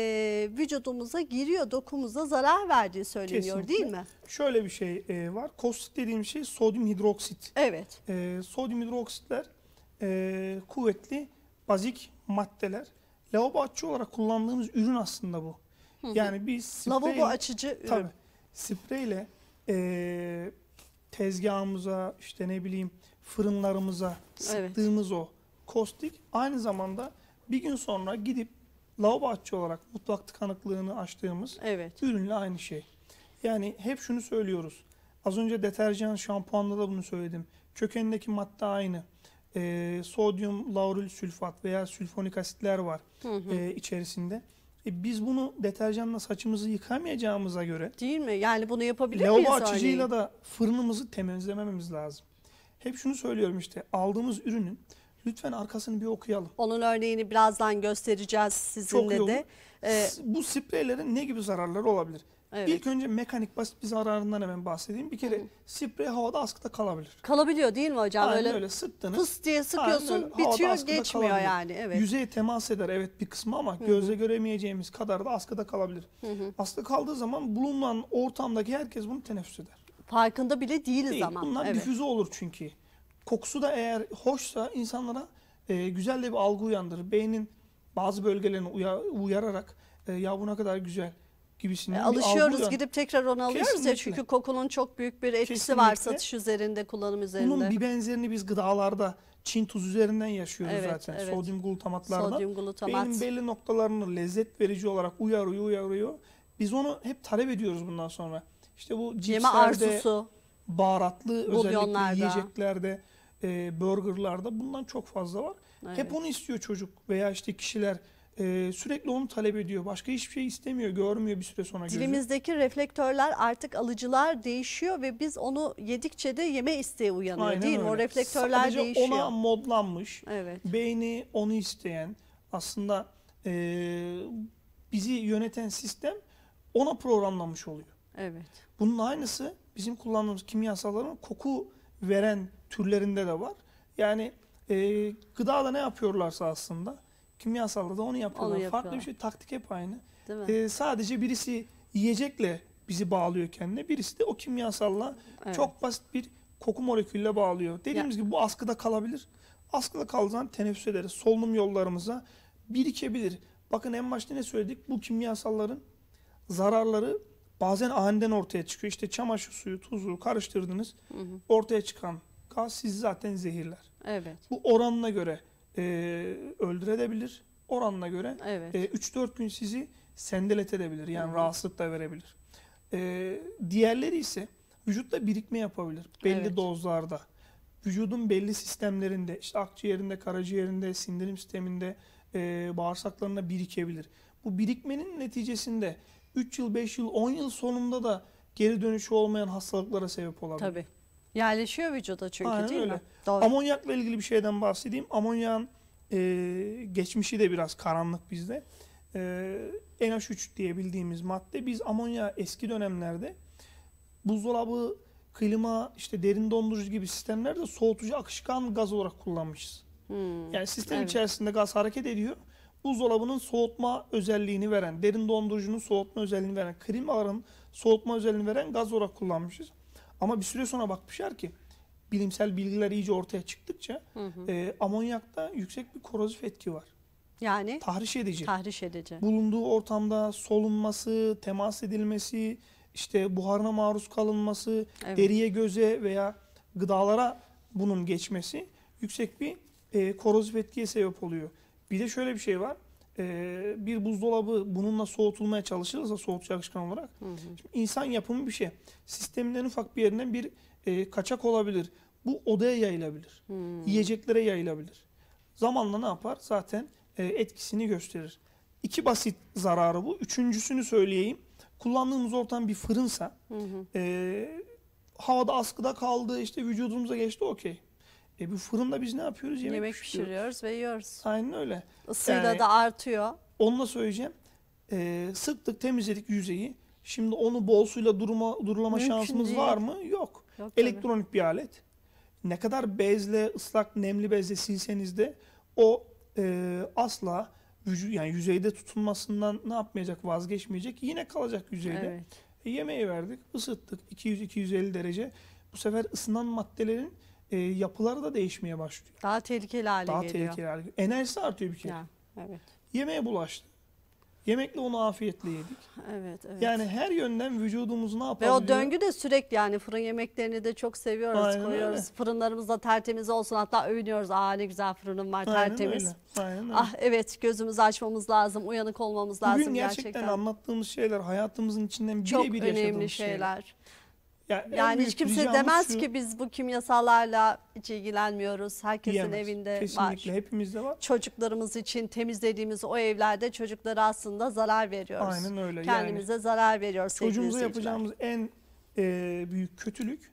vücudumuza giriyor, dokumuza zarar verdiği söyleniyor Kesinlikle. değil mi? Şöyle bir şey e, var. Kostik dediğim şey sodyum hidroksit. Evet. E, sodyum hidroksitler e, kuvvetli bazik maddeler. Lavabo açıcı olarak kullandığımız ürün aslında bu. Yani bir spreyle, lavabo açıcı ürün. Tabii, spreyle e, tezgahımıza işte ne bileyim fırınlarımıza sıktığımız evet. o kostik aynı zamanda bir gün sonra gidip lavabo açıcı olarak mutfak tıkanıklığını açtığımız evet. ürünle aynı şey. Yani hep şunu söylüyoruz. Az önce deterjan, şampuanda da bunu söyledim. Kökenindeki madde aynı e, sodyum laurül sülfat veya sülfonik asitler var hı hı. E, içerisinde. E, biz bunu deterjanla saçımızı yıkamayacağımıza göre... Değil mi? Yani bunu yapabilir miyiz? Lavabo açıcıyla da fırınımızı temizlemememiz lazım. Hep şunu söylüyorum işte aldığımız ürünün lütfen arkasını bir okuyalım. Onun örneğini birazdan göstereceğiz sizinle Çok de. Ee, Bu spreylerin ne gibi zararları olabilir? Evet. İlk önce mekanik basit bir zararından hemen bahsedeyim. Bir kere sprey havada askıda kalabilir. Kalabiliyor değil mi hocam? Aynen öyle, öyle sıktınız. Pıs diye sıkıyorsun Aynen öyle, bitiyor geçmiyor kalabilir. yani. Evet. Yüzeye temas eder evet bir kısmı ama Hı -hı. gözle göremeyeceğimiz kadar da askıda kalabilir. Hı Askıda kaldığı zaman bulunan ortamdaki herkes bunu teneffüs eder. Farkında bile değiliz Değil, ama. Bunlar evet. difüze olur çünkü. Kokusu da eğer hoşsa insanlara e, güzel de bir algı uyandırır. Beynin bazı bölgelerini uya, uyararak e, ya bu ne kadar güzel gibisinden. alışıyoruz algı gidip tekrar onu alıyoruz Kesinlikle. ya çünkü kokunun çok büyük bir etkisi Kesinlikle. var satış üzerinde, kullanım üzerinde. Bunun bir benzerini biz gıdalarda Çin tuz üzerinden yaşıyoruz evet, zaten. Evet. Sodyum glutamatlarda. Sodyum glutamat. Beynin belli noktalarını lezzet verici olarak uyarıyor, uyarıyor. Biz onu hep talep ediyoruz bundan sonra. İşte bu cipslerde, baharatlı özellikle yiyeceklerde, e, burgerlarda bundan çok fazla var. Evet. Hep onu istiyor çocuk veya işte kişiler e, sürekli onu talep ediyor. Başka hiçbir şey istemiyor, görmüyor bir süre sonra gözü. Dilimizdeki reflektörler artık alıcılar değişiyor ve biz onu yedikçe de yeme isteği uyanıyor Aynen değil mi? O reflektörler Sadece değişiyor. ona modlanmış, evet. beyni onu isteyen aslında e, bizi yöneten sistem ona programlamış oluyor. Evet. Bunun aynısı bizim kullandığımız kimyasalların koku veren türlerinde de var. Yani e, da ne yapıyorlarsa aslında kimyasalda da onu yapıyorlar. Onu Farklı bir şey taktik hep aynı. Değil mi? Ee, sadece birisi yiyecekle bizi bağlıyor kendine. Birisi de o kimyasalla evet. çok basit bir koku molekülüyle bağlıyor. Dediğimiz ya. gibi bu askıda kalabilir. Askıda kaldığı teneffüs ederiz. Solunum yollarımıza birikebilir. Bakın en başta ne söyledik? Bu kimyasalların zararları bazen aniden ortaya çıkıyor. İşte çamaşır suyu, tuzu karıştırdınız. Hı hı. Ortaya çıkan gaz sizi zaten zehirler. Evet. Bu oranına göre e, öldürebilir. Oranına göre evet. e, 3-4 gün sizi sendeletebilir. Yani evet. rahatsızlık da verebilir. E, diğerleri ise vücutta birikme yapabilir. Belli evet. dozlarda. Vücudun belli sistemlerinde, işte akciğerinde, karaciğerinde, sindirim sisteminde, e, bağırsaklarında birikebilir. Bu birikmenin neticesinde 3 yıl, 5 yıl, 10 yıl sonunda da geri dönüşü olmayan hastalıklara sebep olabilir. Tabii. Yerleşiyor vücuda çünkü Aynen değil öyle. mi? Doğru. Amonyakla ilgili bir şeyden bahsedeyim. Amonyağın e, geçmişi de biraz karanlık bizde. E, NH3 diye bildiğimiz madde. Biz amonya eski dönemlerde buzdolabı, klima, işte derin dondurucu gibi sistemlerde soğutucu akışkan gaz olarak kullanmışız. Hmm. Yani sistem evet. içerisinde gaz hareket ediyor. Buzdolabının soğutma özelliğini veren, derin dondurucunun soğutma özelliğini veren, klimaların soğutma özelliğini veren gaz olarak kullanmışız. Ama bir süre sonra bakmışlar ki bilimsel bilgiler iyice ortaya çıktıkça hı hı. E, amonyakta yüksek bir korozif etki var. Yani tahriş edici. Tahriş edici. Bulunduğu ortamda solunması, temas edilmesi, işte buharına maruz kalınması, evet. deriye göze veya gıdalara bunun geçmesi yüksek bir e, korozif etkiye sebep oluyor. Bir de şöyle bir şey var. Ee, bir buzdolabı bununla soğutulmaya çalışırsa soğutucu akışkan olarak hı hı. Şimdi insan yapımı bir şey. Sistemin en ufak bir yerinden bir e, kaçak olabilir. Bu odaya yayılabilir. Hı. Yiyeceklere yayılabilir. Zamanla ne yapar? Zaten e, etkisini gösterir. İki basit zararı bu. Üçüncüsünü söyleyeyim. Kullandığımız ortam bir fırınsa hı hı. E, havada askıda kaldı işte vücudumuza geçti okey. E bu fırında biz ne yapıyoruz? Yemek, Yemek pişiriyoruz. ve yiyoruz. Aynen öyle. Isıyla yani, da artıyor. Onunla söyleyeceğim. E, sıktık temizledik yüzeyi. Şimdi onu bol suyla duruma, durulama Mümkün şansımız değil. var mı? Yok. Yok Elektronik tabii. bir alet. Ne kadar bezle, ıslak, nemli bezle silseniz de o e, asla vücut yani yüzeyde tutunmasından ne yapmayacak, vazgeçmeyecek. Yine kalacak yüzeyde. Evet. E, yemeği verdik, ısıttık 200-250 derece. Bu sefer ısınan maddelerin e, yapıları da değişmeye başlıyor. Daha tehlikeli hale Daha geliyor. tehlikeli hale geliyor. Enerjisi artıyor bir kere. Ya, evet. Yemeğe bulaştı. Yemekle onu afiyetle yedik. Ah, evet, evet. Yani her yönden vücudumuz ne yapabiliyor? Ve o döngü de sürekli yani fırın yemeklerini de çok seviyoruz, Aynen koyuyoruz. Öyle. Fırınlarımız da tertemiz olsun. Hatta övünüyoruz. Aa ne güzel fırınım var Aynen tertemiz. Öyle. Aynen öyle. Ah evet gözümüzü açmamız lazım, uyanık olmamız Bugün lazım gerçekten. Bugün gerçekten anlattığımız şeyler hayatımızın içinden birebir yaşadığımız şeyler. Çok önemli şeyler. Yani, yani hiç kimse demez şu, ki biz bu kimyasallarla hiç ilgilenmiyoruz. Herkesin diyemez. evinde Kesinlikle var. Kesinlikle hepimizde var. Çocuklarımız için temizlediğimiz o evlerde çocuklara aslında zarar veriyoruz. Aynen öyle. Kendimize yani, zarar veriyoruz. Çocuğumuza yapacağımız en e, büyük kötülük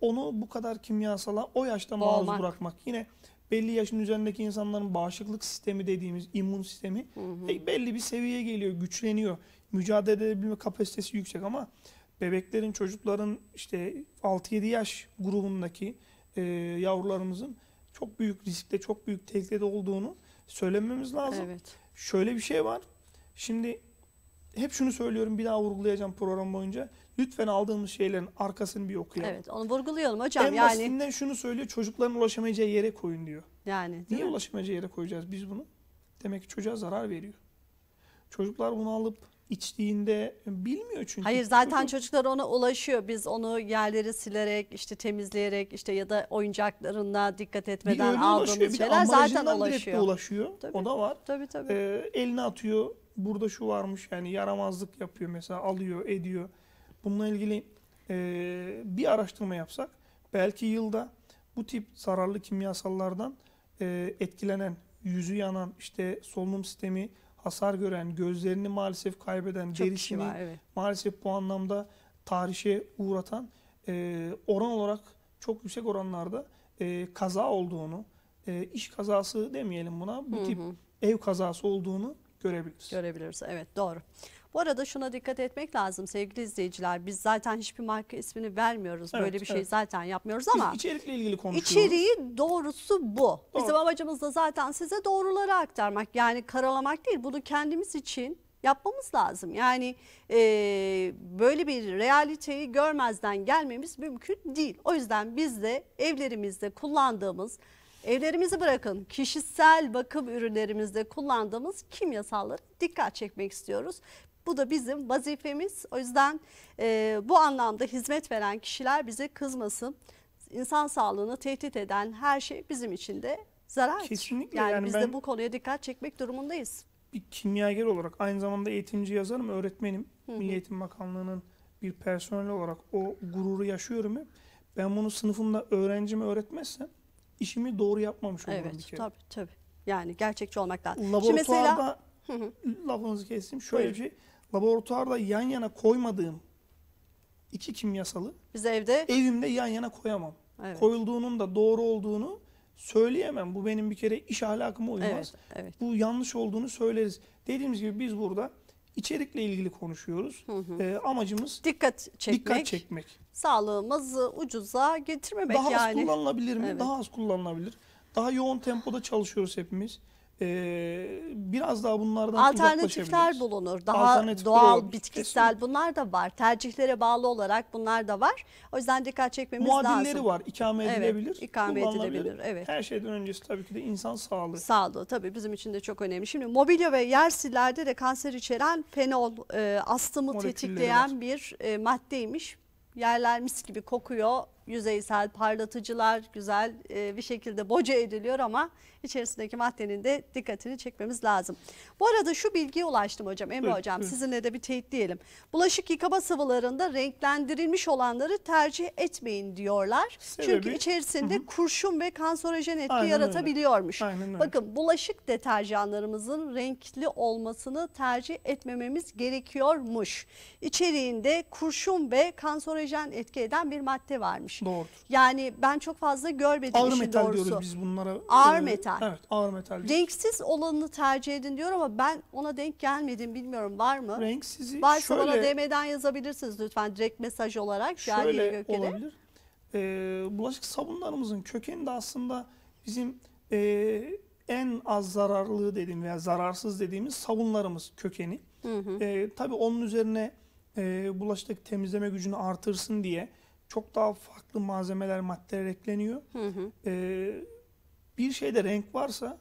onu bu kadar kimyasala o yaşta maruz bırakmak. Yine belli yaşın üzerindeki insanların bağışıklık sistemi dediğimiz immün sistemi hı hı. E, belli bir seviyeye geliyor, güçleniyor. Mücadele edebilme kapasitesi yüksek ama bebeklerin, çocukların işte 6-7 yaş grubundaki e, yavrularımızın çok büyük riskte, çok büyük tehlikede olduğunu söylememiz lazım. Evet. Şöyle bir şey var. Şimdi hep şunu söylüyorum bir daha vurgulayacağım program boyunca. Lütfen aldığımız şeylerin arkasını bir okuyalım. Evet onu vurgulayalım hocam. En yani... basitinden şunu söylüyor çocukların ulaşamayacağı yere koyun diyor. Yani. Niye ulaşamayacağı yere koyacağız biz bunu? Demek ki çocuğa zarar veriyor. Çocuklar bunu alıp içtiğinde bilmiyor çünkü. Hayır zaten çocuklar ona ulaşıyor. Biz onu yerleri silerek işte temizleyerek işte ya da oyuncaklarına dikkat etmeden aldığımız ulaşıyor, şeyler zaten ulaşıyor. ulaşıyor. Tabii. O da var. Tabii tabii. Ee, elini atıyor. Burada şu varmış yani yaramazlık yapıyor mesela alıyor ediyor. Bununla ilgili e, bir araştırma yapsak belki yılda bu tip zararlı kimyasallardan e, etkilenen yüzü yanan işte solunum sistemi hasar gören, gözlerini maalesef kaybeden, Çok derisini var, evet. maalesef bu anlamda tarihe uğratan e, oran olarak çok yüksek oranlarda e, kaza olduğunu, e, iş kazası demeyelim buna, bu hı hı. tip ev kazası olduğunu görebiliriz. Görebiliriz, evet doğru. Bu arada şuna dikkat etmek lazım sevgili izleyiciler. Biz zaten hiçbir marka ismini vermiyoruz. Evet, Böyle bir şey evet. şey zaten yapmıyoruz Biz ama içerikle ilgili konuşuyoruz. İçeriği doğrusu bu. Doğru. Bizim amacımız da zaten size doğruları aktarmak. Yani karalamak değil. Bunu kendimiz için yapmamız lazım. Yani e, böyle bir realiteyi görmezden gelmemiz mümkün değil. O yüzden biz de evlerimizde kullandığımız, evlerimizi bırakın kişisel bakım ürünlerimizde kullandığımız kimyasallara dikkat çekmek istiyoruz. Bu da bizim vazifemiz. O yüzden e, bu anlamda hizmet veren kişiler bize kızmasın. İnsan sağlığını tehdit eden her şey bizim için de zarar. Kesinlikle. Yani, yani biz de bu konuya dikkat çekmek durumundayız. Bir kimyager olarak aynı zamanda eğitimci yazarım, öğretmenim. Hı hı. Milli Eğitim Bakanlığı'nın bir personeli olarak o gururu yaşıyorum hep. Ben bunu sınıfımda öğrencime öğretmezsem işimi doğru yapmamış olurum evet, bir kere. tabii tabii. Yani gerçekçi olmak lazım. Laboratuvarda Şimdi mesela... lafınızı kestim. Şöyle Buyurun. bir şey laboratuvarda yan yana koymadığım iki kimyasalı biz evde evimde yan yana koyamam. Evet. Koyulduğunun da doğru olduğunu söyleyemem. Bu benim bir kere iş ahlakıma uymaz. Evet, evet. Bu yanlış olduğunu söyleriz. Dediğimiz gibi biz burada içerikle ilgili konuşuyoruz. Hı hı. E, amacımız dikkat çekmek. Dikkat çekmek. Sağlığımızı ucuza getirmemek daha yani. Daha az kullanılabilir mi? Evet. Daha az kullanılabilir. Daha yoğun tempoda çalışıyoruz hepimiz e, biraz daha bunlardan Alternatifler bulunur. Daha Alternatif doğal, olabilir. bitkisel Kesinlikle. bunlar da var. Tercihlere bağlı olarak bunlar da var. O yüzden dikkat çekmemiz Muadilleri lazım. Muadilleri var. İkame edilebilir. Evet, ikame edilebilir. Evet. Her şeyden öncesi tabii ki de insan sağlığı. Sağlığı tabii bizim için de çok önemli. Şimdi mobilya ve yer yersillerde de kanser içeren fenol e, astımı tetikleyen var. bir e, maddeymiş. Yerler mis gibi kokuyor. Yüzeysel parlatıcılar güzel e, bir şekilde boca ediliyor ama içerisindeki maddenin de dikkatini çekmemiz lazım. Bu arada şu bilgiye ulaştım hocam Emre hocam sizinle de bir diyelim. Bulaşık yıkama sıvılarında renklendirilmiş olanları tercih etmeyin diyorlar. Sebebi? Çünkü içerisinde Hı -hı. kurşun ve kanserojen etki Aynen yaratabiliyormuş. Öyle. Aynen öyle. Bakın bulaşık deterjanlarımızın renkli olmasını tercih etmememiz gerekiyormuş. İçeriğinde kurşun ve kanserojen etki eden bir madde varmış. Doğrudur. Yani ben çok fazla görmedim Ağır metal doğrusu. diyoruz biz bunlara. Ağır ee, metal metal. Evet ağır metal. Renksiz olanını tercih edin diyor ama ben ona denk gelmedim bilmiyorum var mı? Renksizi Varsa şöyle, bana DM'den yazabilirsiniz lütfen direkt mesaj olarak. Şöyle olabilir. Ee, bulaşık sabunlarımızın kökeni de aslında bizim e, en az zararlı dediğim veya zararsız dediğimiz sabunlarımız kökeni. Hı hı. E, tabii onun üzerine e, bulaşıktaki temizleme gücünü artırsın diye çok daha farklı malzemeler, maddeler ekleniyor. Hı hı. E, bir şeyde renk varsa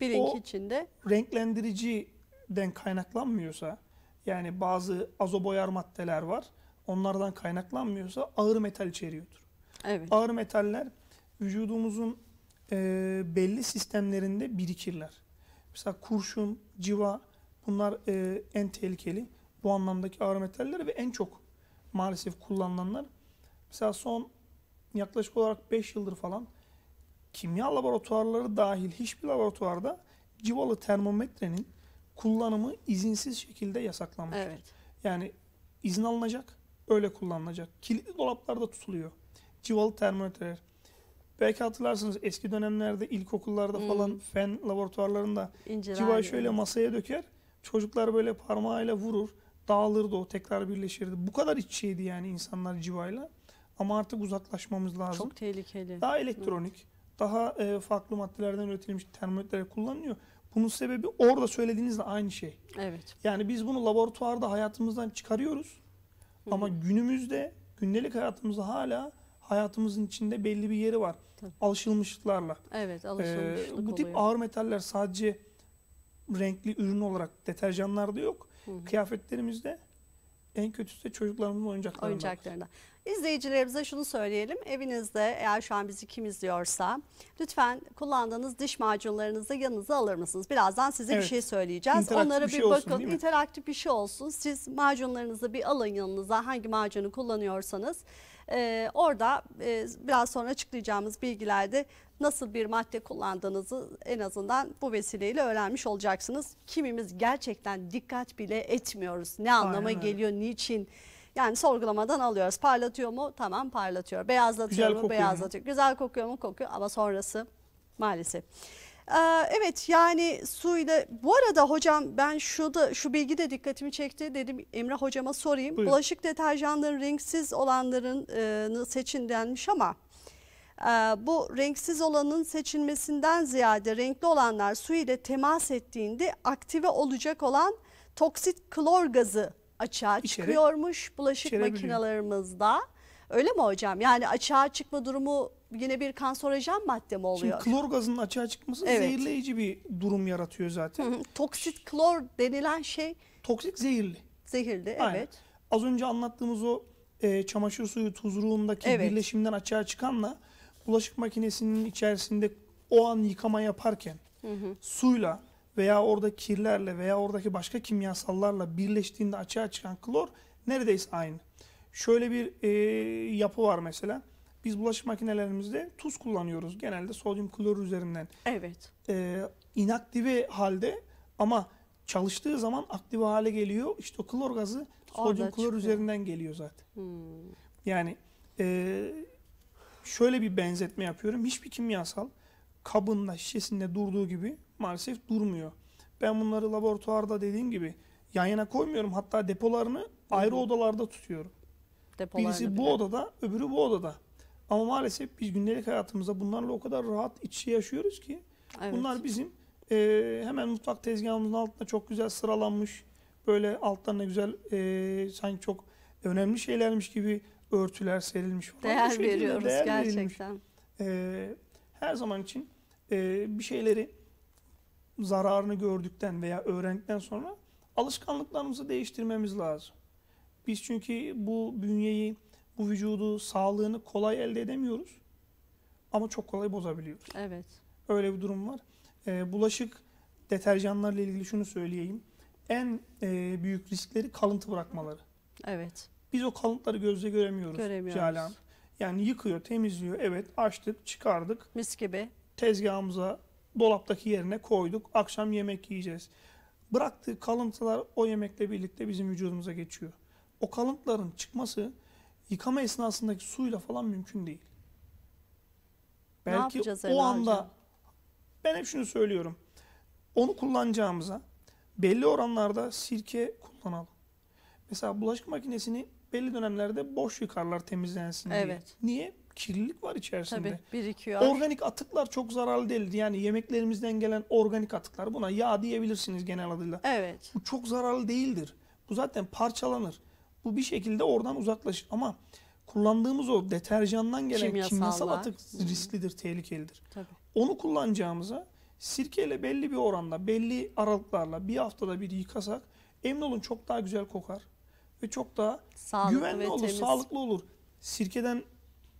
bir o içinde renklendiriciden kaynaklanmıyorsa yani bazı azo boyar maddeler var. Onlardan kaynaklanmıyorsa ağır metal içeriyordur. Evet. Ağır metaller vücudumuzun e, belli sistemlerinde birikirler. Mesela kurşun, civa bunlar e, en tehlikeli bu anlamdaki ağır metaller ve en çok maalesef kullanılanlar. Mesela son yaklaşık olarak 5 yıldır falan kimya laboratuvarları dahil hiçbir laboratuvarda civalı termometrenin kullanımı izinsiz şekilde yasaklanmış. Evet. Yani izin alınacak, öyle kullanılacak. Kilitli dolaplarda tutuluyor. Civalı termometreler. Belki hatırlarsınız eski dönemlerde ilkokullarda hmm. falan fen laboratuvarlarında İncirali. civayı şöyle masaya döker. Çocuklar böyle parmağıyla vurur. Dağılırdı o tekrar birleşirdi. Bu kadar iç şeydi yani insanlar civayla. Ama artık uzaklaşmamız lazım. Çok tehlikeli. Daha elektronik. Evet daha e, farklı maddelerden üretilmiş termometre kullanılıyor. Bunun sebebi orada söylediğinizle aynı şey. Evet. Yani biz bunu laboratuvarda hayatımızdan çıkarıyoruz. Hı-hı. Ama günümüzde gündelik hayatımızda hala hayatımızın içinde belli bir yeri var. Tabii. Alışılmışlıklarla. Evet ee, alışılmışlık ee, Bu tip oluyor. ağır metaller sadece renkli ürün olarak deterjanlarda yok. Hı-hı. Kıyafetlerimizde en kötüsü de çocuklarımızın oyuncaklarında. Oyuncaklarında. İzleyicilerimize şunu söyleyelim. Evinizde eğer şu an bizi kim izliyorsa lütfen kullandığınız diş macunlarınızı yanınıza alır mısınız? Birazdan size evet. bir şey söyleyeceğiz. İnteraktif Onlara bir, şey bir bakın. Olsun, interaktif bir şey olsun. Siz macunlarınızı bir alın yanınıza hangi macunu kullanıyorsanız. Ee, orada e, biraz sonra açıklayacağımız bilgilerde nasıl bir madde kullandığınızı en azından bu vesileyle öğrenmiş olacaksınız. Kimimiz gerçekten dikkat bile etmiyoruz. Ne anlama Aynen. geliyor, niçin? Yani sorgulamadan alıyoruz. Parlatıyor mu? Tamam parlatıyor. Beyazlatıyor Güzel mu? kokuyor mu? Beyazlatıyor. Güzel kokuyor mu? Kokuyor ama sonrası maalesef. Ee, Evet yani suyla bu arada hocam ben şu da şu bilgi de dikkatimi çekti dedim Emre hocama sorayım. Buyurun. Bulaşık deterjanların renksiz olanların e, seçin denmiş ama e, bu renksiz olanın seçilmesinden ziyade renkli olanlar su ile temas ettiğinde aktive olacak olan toksit klor gazı açığa İçeri, çıkıyormuş bulaşık makinalarımızda. Öyle mi hocam? Yani açığa çıkma durumu yine bir kanserojen madde mi oluyor? Şimdi klor gazının açığa çıkması Evet. zehirleyici bir durum yaratıyor zaten. Hı Toksit klor denilen şey Toksik zehirli. zehirli. Aynen. Evet. Az önce anlattığımız o e, çamaşır suyu tuzluğundaki Evet. birleşimden açığa çıkanla bulaşık makinesinin içerisinde o an yıkama yaparken suyla veya orada kirlerle veya oradaki başka kimyasallarla birleştiğinde açığa çıkan klor neredeyse aynı. Şöyle bir e, yapı var mesela. Biz bulaşık makinelerimizde tuz kullanıyoruz. Genelde sodyum klor üzerinden. Evet. E, inaktive halde ama çalıştığı zaman aktive hale geliyor. İşte o klor gazı sodyum klor üzerinden geliyor zaten. Hmm. Yani e, şöyle bir benzetme yapıyorum. Hiçbir kimyasal kabında, şişesinde durduğu gibi maalesef durmuyor. Ben bunları laboratuvarda dediğim gibi yan yana koymuyorum. Hatta depolarını ayrı odalarda tutuyorum. Depolarını Birisi bile. bu odada, öbürü bu odada. Ama maalesef biz gündelik hayatımızda bunlarla o kadar rahat içi yaşıyoruz ki evet. bunlar bizim e, hemen mutfak tezgahımızın altında çok güzel sıralanmış böyle altlarına güzel e, sanki çok önemli şeylermiş gibi örtüler serilmiş. Falan. Değer veriyoruz değer gerçekten. E, her zaman için e, bir şeyleri zararını gördükten veya öğrendikten sonra alışkanlıklarımızı değiştirmemiz lazım. Biz çünkü bu bünyeyi, bu vücudu, sağlığını kolay elde edemiyoruz. Ama çok kolay bozabiliyoruz. Evet. Öyle bir durum var. E, bulaşık deterjanlarla ilgili şunu söyleyeyim. En e, büyük riskleri kalıntı bırakmaları. Evet. Biz o kalıntıları gözle göremiyoruz. Göremiyoruz. Calan. Yani yıkıyor, temizliyor. Evet açtık, çıkardık. Mis gibi. Tezgahımıza dolaptaki yerine koyduk. Akşam yemek yiyeceğiz. Bıraktığı kalıntılar o yemekle birlikte bizim vücudumuza geçiyor. O kalıntıların çıkması yıkama esnasındaki suyla falan mümkün değil. Ne Belki o anda hocam? ben hep şunu söylüyorum. Onu kullanacağımıza belli oranlarda sirke kullanalım. Mesela bulaşık makinesini belli dönemlerde boş yıkarlar temizlensin evet. diye. Niye? kirlilik var içerisinde. Tabii birikiyor. Organik atıklar çok zararlı değil. Yani yemeklerimizden gelen organik atıklar buna yağ diyebilirsiniz genel adıyla. Evet. Bu çok zararlı değildir. Bu zaten parçalanır. Bu bir şekilde oradan uzaklaşır ama kullandığımız o deterjandan gelen kimyasal, atık risklidir, tehlikelidir. Tabii. Onu kullanacağımıza sirkeyle belli bir oranda, belli aralıklarla bir haftada bir yıkasak emin olun çok daha güzel kokar ve çok daha sağlıklı güvenli olur, temiz. sağlıklı olur. Sirkeden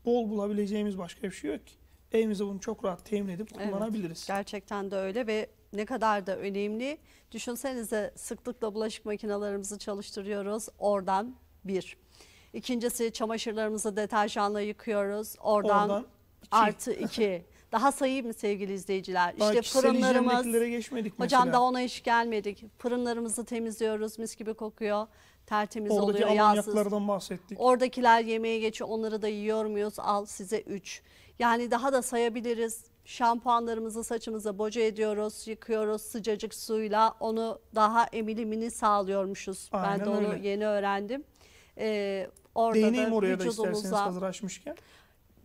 bol bulabileceğimiz başka bir şey yok ki. Evimizde bunu çok rahat temin edip kullanabiliriz. Evet, gerçekten de öyle ve ne kadar da önemli. Düşünsenize sıklıkla bulaşık makinalarımızı çalıştırıyoruz. Oradan bir. İkincisi çamaşırlarımızı deterjanla yıkıyoruz. Oradan, Oradan iki. artı iki. Daha sayayım mı sevgili izleyiciler? Daha işte fırınlarımız. geçmedik mesela. Hocam daha ona hiç gelmedik. Fırınlarımızı temizliyoruz. Mis gibi kokuyor tertemiz Oradaki oluyor yağsız. Oradaki bahsettik. Oradakiler yemeğe geçiyor onları da yiyor muyuz? Al size 3. Yani daha da sayabiliriz. Şampuanlarımızı saçımıza boca ediyoruz, yıkıyoruz sıcacık suyla. Onu daha emilimini sağlıyormuşuz. Aynen ben de onu öyle. yeni öğrendim. Ee, orada Değineyim da oraya da isterseniz hazır açmışken.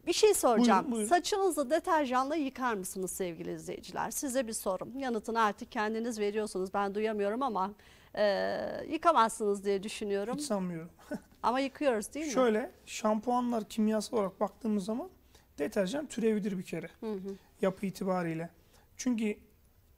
Bir şey soracağım. Buyurun, buyurun. Saçınızı deterjanla yıkar mısınız sevgili izleyiciler? Size bir sorum. Yanıtını artık kendiniz veriyorsunuz. Ben duyamıyorum ama e, yıkamazsınız diye düşünüyorum. Hiç sanmıyorum. Ama yıkıyoruz değil mi? Şöyle şampuanlar kimyasal olarak baktığımız zaman deterjan türevidir bir kere hı hı. yapı itibariyle. Çünkü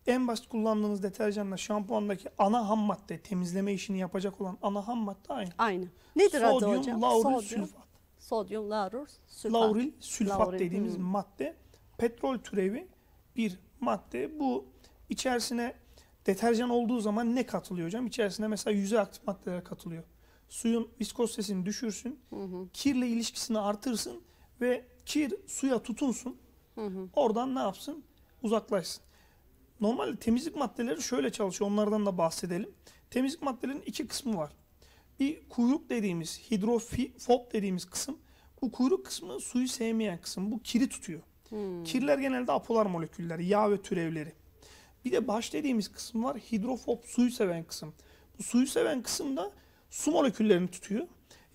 en basit kullandığınız deterjanla şampuandaki ana ham madde temizleme işini yapacak olan ana ham madde aynı. Aynı. Nedir Sodyum, adı hocam? Lauril Sodyum. sülfat. Sodyum lauril sülfat. Lauril sülfat dediğimiz hı. madde petrol türevi bir madde. Bu içerisine Deterjan olduğu zaman ne katılıyor hocam? İçerisine mesela yüzey aktif maddeler katılıyor. Suyun viskozitesini düşürsün, hı hı. kirle ilişkisini artırsın ve kir suya tutunsun. Hı hı. Oradan ne yapsın? Uzaklaşsın. Normalde temizlik maddeleri şöyle çalışıyor. Onlardan da bahsedelim. Temizlik maddelerinin iki kısmı var. Bir kuyruk dediğimiz, hidrofob dediğimiz kısım. Bu kuyruk kısmı suyu sevmeyen kısım. Bu kiri tutuyor. Hmm. Kirler genelde apolar moleküller, yağ ve türevleri. Bir de baş dediğimiz kısım var. Hidrofob suyu seven kısım. Bu suyu seven kısım da su moleküllerini tutuyor.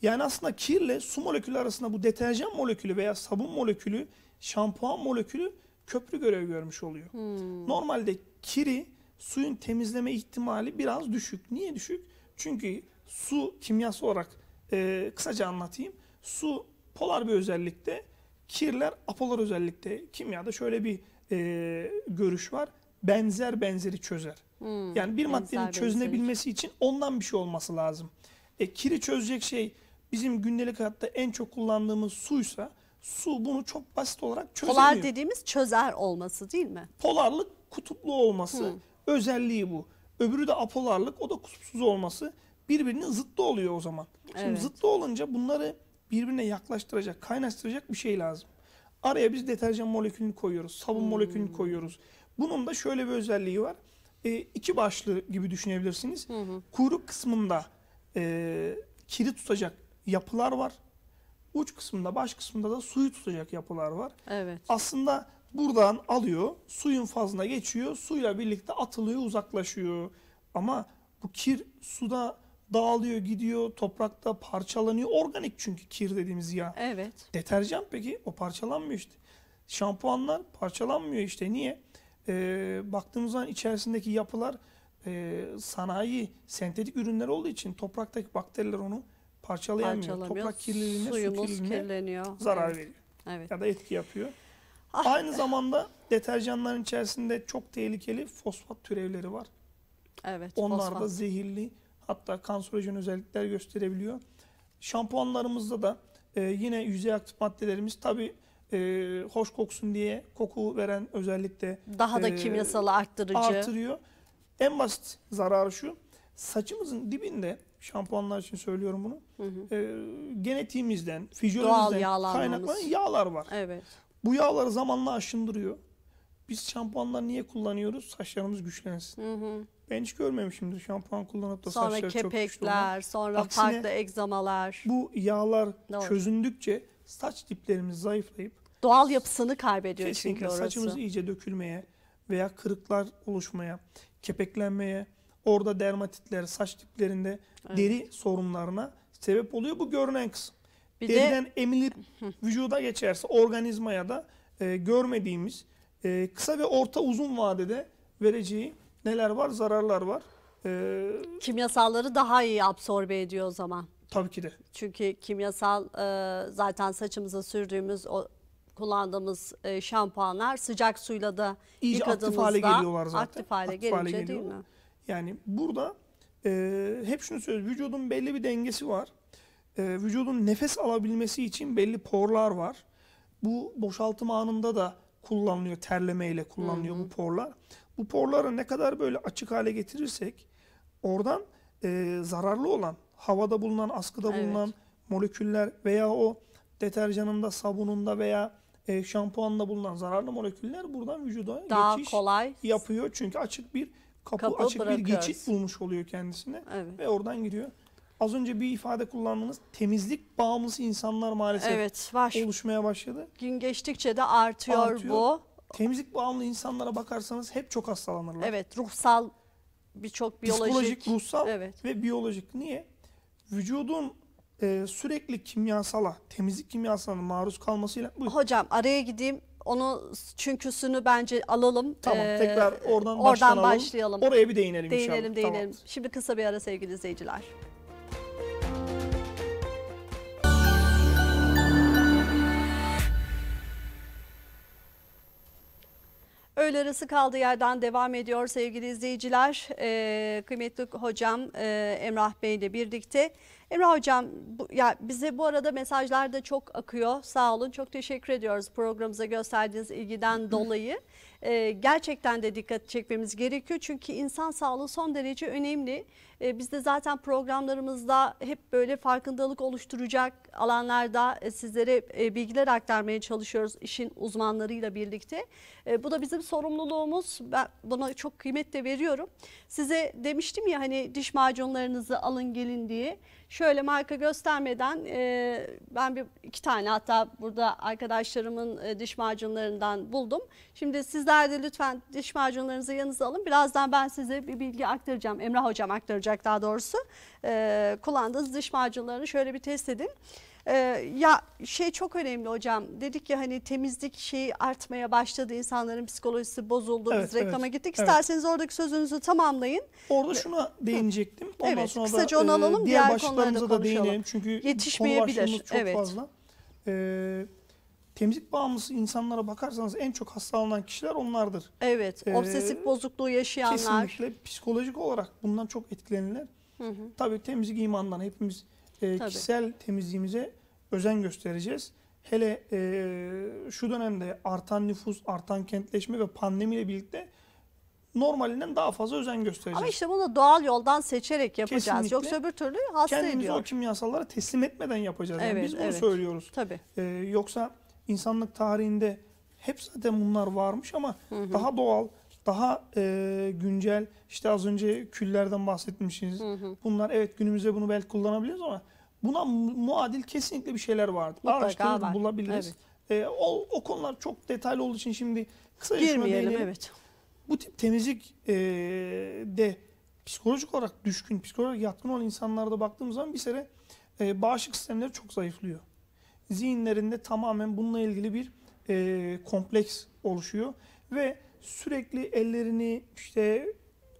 Yani aslında kirle su molekülü arasında bu deterjan molekülü veya sabun molekülü, şampuan molekülü köprü görev görmüş oluyor. Hmm. Normalde kiri suyun temizleme ihtimali biraz düşük. Niye düşük? Çünkü su kimyası olarak e, kısaca anlatayım. Su polar bir özellikte, kirler apolar özellikte. Kimyada şöyle bir e, görüş var benzer benzeri çözer. Hmm, yani bir maddenin çözünebilmesi benzeri. için ondan bir şey olması lazım. E, kiri çözecek şey bizim gündelik hayatta en çok kullandığımız suysa su bunu çok basit olarak çözemiyor. Polar dediğimiz çözer olması değil mi? Polarlık kutuplu olması hmm. özelliği bu. Öbürü de apolarlık o da kutupsuz olması birbirinin zıttı oluyor o zaman. Şimdi zıttı olunca bunları birbirine yaklaştıracak, kaynaştıracak bir şey lazım. Araya biz deterjan molekülünü koyuyoruz, sabun hmm. molekülünü koyuyoruz. Bunun da şöyle bir özelliği var. E, iki başlı gibi düşünebilirsiniz. Hı hı. Kuyruk kısmında e, kiri tutacak yapılar var. Uç kısmında, baş kısmında da suyu tutacak yapılar var. Evet. Aslında buradan alıyor, suyun fazına geçiyor, suyla birlikte atılıyor, uzaklaşıyor. Ama bu kir suda dağılıyor, gidiyor, toprakta parçalanıyor. Organik çünkü kir dediğimiz ya. Evet. Deterjan peki o parçalanmıyor işte. Şampuanlar parçalanmıyor işte. Niye? e, baktığımız zaman içerisindeki yapılar e, sanayi, sentetik ürünler olduğu için topraktaki bakteriler onu parçalayamıyor. Toprak kirliliğine, Suyumuz su kirliliğine zarar evet. veriyor. Evet. Ya da etki yapıyor. Ah. Aynı zamanda deterjanların içerisinde çok tehlikeli fosfat türevleri var. Evet. Onlar fosfat. da zehirli hatta kanserojen özellikler gösterebiliyor. Şampuanlarımızda da e, yine yüzey aktif maddelerimiz tabii e, hoş koksun diye koku veren özellikle daha da e, kimyasalı arttırıcı artırıyor. En basit zararı şu. Saçımızın dibinde şampuanlar için söylüyorum bunu. Hı hı. E, genetiğimizden, fizyolojimizden kaynaklanan yağlar var. Evet. Bu yağları zamanla aşındırıyor. Biz şampuanlar niye kullanıyoruz? Saçlarımız güçlensin. Hı hı. Ben hiç görmemişimdir şampuan kullanıp da saçlar çok güçlü kepekler, Sonra farklı egzamalar. Bu yağlar Doğru. çözündükçe saç diplerimiz zayıflayıp Doğal yapısını kaybediyor Kesinlikle. çünkü orası. Saçımız iyice dökülmeye veya kırıklar oluşmaya, kepeklenmeye, orada dermatitler, saç tiplerinde evet. deri sorunlarına sebep oluyor. Bu görünen kısım. Bir Deriden de... emilip vücuda geçerse organizmaya da e, görmediğimiz e, kısa ve orta uzun vadede vereceği neler var? Zararlar var. E, Kimyasalları daha iyi absorbe ediyor o zaman. Tabii ki de. Çünkü kimyasal e, zaten saçımıza sürdüğümüz o kullandığımız e, şampuanlar sıcak suyla da İyice aktif hale geliyorlar zaten. Aktif hale aktif gelince hale değil mi? Yani burada e, hep şunu söylüyoruz. Vücudun belli bir dengesi var. E, vücudun nefes alabilmesi için belli porlar var. Bu boşaltım anında da kullanılıyor. Terlemeyle kullanılıyor Hı -hı. bu porlar. Bu porları ne kadar böyle açık hale getirirsek oradan e, zararlı olan, havada bulunan, askıda bulunan evet. moleküller veya o deterjanında, sabununda veya e, şampuanla bulunan zararlı moleküller buradan vücuda Daha geçiş kolay. yapıyor. Çünkü açık bir kapı, kapı açık bırakıyoruz. bir geçit bulmuş oluyor kendisine evet. ve oradan giriyor. Az önce bir ifade kullandınız. Temizlik bağımlısı insanlar maalesef evet, var. oluşmaya başladı. Gün geçtikçe de artıyor, artıyor bu. Temizlik bağımlı insanlara bakarsanız hep çok hastalanırlar. Evet, ruhsal birçok biyolojik, psikolojik, ruhsal evet. ve biyolojik. Niye? Vücudun e, sürekli kimyasala, temizlik kimyasalına maruz kalmasıyla... Buyur. Hocam araya gideyim. Onu çünkü çünküsünü bence alalım. Tamam ee, tekrar oradan, oradan başlayalım. Oraya bir değinelim, değinelim inşallah. Değinelim değinelim. Tamam. Şimdi kısa bir ara sevgili izleyiciler. Öğle arası kaldığı yerden devam ediyor sevgili izleyiciler. Ee, kıymetli hocam e, Emrah Bey ile birlikte Emrah Hocam bu, ya bize bu arada mesajlar da çok akıyor. Sağ olun. Çok teşekkür ediyoruz programımıza gösterdiğiniz ilgiden dolayı. Ee, gerçekten de dikkat çekmemiz gerekiyor. Çünkü insan sağlığı son derece önemli. E, biz de zaten programlarımızda hep böyle farkındalık oluşturacak alanlarda e, sizlere e, bilgiler aktarmaya çalışıyoruz işin uzmanlarıyla birlikte. E, bu da bizim sorumluluğumuz. Ben buna çok kıymet de veriyorum. Size demiştim ya hani diş macunlarınızı alın gelin diye. Şöyle marka göstermeden e, ben bir iki tane hatta burada arkadaşlarımın e, diş macunlarından buldum. Şimdi sizler de lütfen diş macunlarınızı yanınıza alın. Birazdan ben size bir bilgi aktaracağım. Emrah hocam aktaracağım kullanacak daha doğrusu. E, kullandığınız diş macunlarını şöyle bir test edin. E, ya şey çok önemli hocam dedik ya hani temizlik şeyi artmaya başladı insanların psikolojisi bozuldu evet, biz reklama evet, gittik isterseniz evet. oradaki sözünüzü tamamlayın. Orada ee, şuna değinecektim ondan evet, sonra kısaca da, onu e, alalım diğer, diğer başlıklarımıza da değinelim çünkü konu başlığımız çok evet. fazla. Ee, temizlik bağımlısı insanlara bakarsanız en çok hastalanan kişiler onlardır. Evet, ee, obsesif bozukluğu yaşayanlar. Kesinlikle psikolojik olarak bundan çok etkilenirler. Hı hı. Tabii temizlik imandan hepimiz e, kişisel temizliğimize özen göstereceğiz. Hele e, şu dönemde artan nüfus, artan kentleşme ve pandemiyle birlikte normalinden daha fazla özen göstereceğiz. Ama işte bunu doğal yoldan seçerek yapacağız. Kesinlikle. Yoksa öbür türlü hasta Kendimizi ediyor. Kendimizi o kimyasallara teslim etmeden yapacağız. Evet, yani biz bunu evet. söylüyoruz. Tabii. Ee, yoksa insanlık tarihinde hep zaten bunlar varmış ama hı hı. daha doğal, daha e, güncel. İşte az önce küllerden bahsetmişsiniz. Hı hı. Bunlar evet günümüzde bunu belki kullanabiliriz ama buna muadil kesinlikle bir şeyler vardı. Araştırıp bulabiliriz. Evet. E, o, o konular çok detaylı olduğu için şimdi kısa Girmeyelim, şuna evet. Bu tip temizlik e, de psikolojik olarak düşkün, psikolojik yatkın olan insanlarda baktığımız zaman bir sene e, bağışık sistemleri çok zayıflıyor zihinlerinde tamamen bununla ilgili bir e, kompleks oluşuyor ve sürekli ellerini işte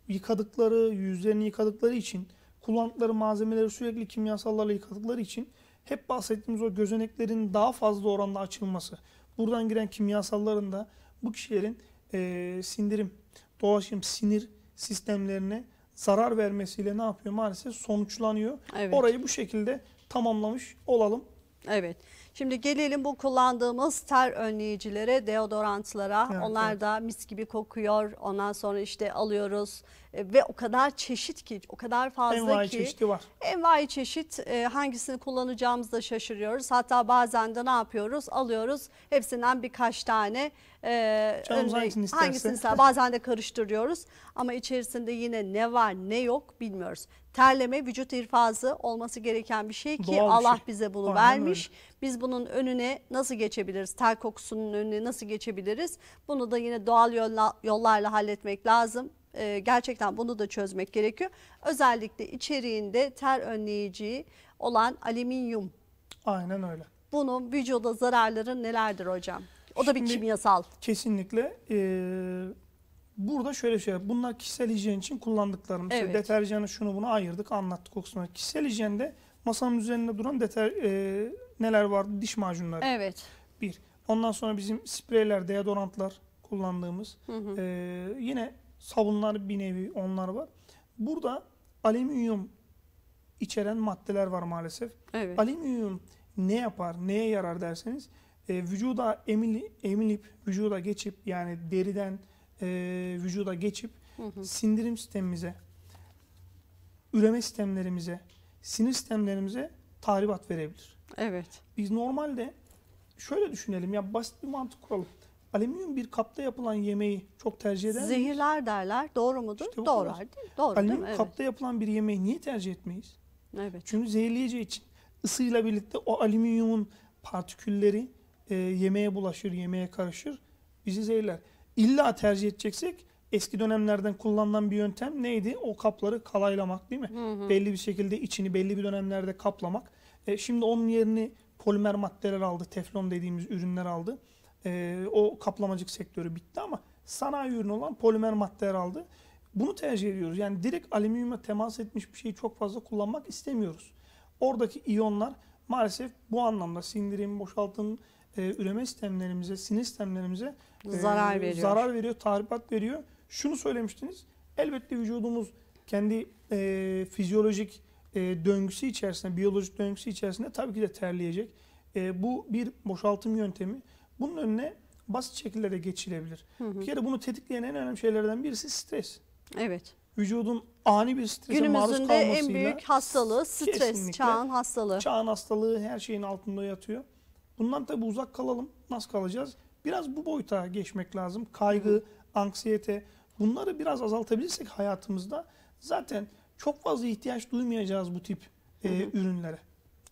yıkadıkları, yüzlerini yıkadıkları için kullandıkları malzemeleri sürekli kimyasallarla yıkadıkları için hep bahsettiğimiz o gözeneklerin daha fazla oranda açılması, buradan giren kimyasalların da bu kişilerin e, sindirim, dolaşım, sinir sistemlerine zarar vermesiyle ne yapıyor maalesef sonuçlanıyor. Evet. Orayı bu şekilde tamamlamış olalım. Evet. Şimdi gelelim bu kullandığımız ter önleyicilere, deodorantlara. Evet, Onlar evet. da mis gibi kokuyor. Ondan sonra işte alıyoruz e, ve o kadar çeşit ki, o kadar fazla envai ki. Envai çeşidi var. Envai çeşit e, hangisini kullanacağımızı da şaşırıyoruz. Hatta bazen de ne yapıyoruz? Alıyoruz hepsinden birkaç tane. E, önce, hangisini isterse. ister, bazen de karıştırıyoruz. Ama içerisinde yine ne var ne yok bilmiyoruz. Terleme vücut irfazı olması gereken bir şey ki Doğal Allah şey. bize bunu Aynen vermiş. Öyle. Biz bunun önüne nasıl geçebiliriz? Ter kokusunun önüne nasıl geçebiliriz? Bunu da yine doğal yollarla halletmek lazım. Ee, gerçekten bunu da çözmek gerekiyor. Özellikle içeriğinde ter önleyici olan alüminyum. Aynen öyle. Bunun vücuda zararları nelerdir hocam? O da bir Şimdi, kimyasal. Kesinlikle. Ee, burada şöyle şey bunlar kişisel hijyen için kullandıklarımız. Evet. deterjanı şunu bunu ayırdık anlattık o kısmı. Kişisel hijyende masanın üzerinde duran deter, e, neler vardı? Diş macunları. Evet. Bir. Ondan sonra bizim spreyler, deodorantlar kullandığımız. Hı hı. E, yine Sabunlar bir nevi onlar var. Burada alüminyum içeren maddeler var maalesef. Evet. Alüminyum ne yapar, neye yarar derseniz e, vücuda emili, emilip, vücuda geçip yani deriden e, vücuda geçip hı hı. sindirim sistemimize, üreme sistemlerimize, sinir sistemlerimize tahribat verebilir. Evet. Biz normalde şöyle düşünelim ya basit bir mantık kuralım alüminyum bir kapta yapılan yemeği çok tercih eder Zehirler derler. Doğru mudur? İşte Doğru Doğru alüminyum değil mi? kapta evet. yapılan bir yemeği niye tercih etmeyiz? Evet. Çünkü zehirleyici için ısıyla birlikte o alüminyumun partikülleri e, yemeğe bulaşır, yemeğe karışır. Bizi zehirler. İlla tercih edeceksek eski dönemlerden kullanılan bir yöntem neydi? O kapları kalaylamak değil mi? Hı hı. Belli bir şekilde içini belli bir dönemlerde kaplamak. E, şimdi onun yerini polimer maddeler aldı, teflon dediğimiz ürünler aldı e, o kaplamacık sektörü bitti ama sanayi ürünü olan polimer maddeler aldı. Bunu tercih ediyoruz. Yani direkt alüminyuma temas etmiş bir şeyi çok fazla kullanmak istemiyoruz. Oradaki iyonlar maalesef bu anlamda sindirim, boşaltım, e, üreme sistemlerimize, sinir sistemlerimize e, zarar veriyor. Zarar veriyor, tahribat veriyor. Şunu söylemiştiniz. Elbette vücudumuz kendi e, fizyolojik e, döngüsü içerisinde, biyolojik döngüsü içerisinde tabii ki de terleyecek. E, bu bir boşaltım yöntemi. Bunun önüne basit şekillerde geçilebilir. Hı hı. Bir kere bunu tetikleyen en önemli şeylerden birisi stres. Evet. Vücudun ani bir strese Günümüzün maruz kalmasıyla. Günümüzün en büyük hastalığı stres, çağın hastalığı. Çağın hastalığı her şeyin altında yatıyor. Bundan tabii uzak kalalım. Nasıl kalacağız? Biraz bu boyuta geçmek lazım. Kaygı, hı hı. anksiyete bunları biraz azaltabilirsek hayatımızda zaten çok fazla ihtiyaç duymayacağız bu tip e, hı hı. ürünlere.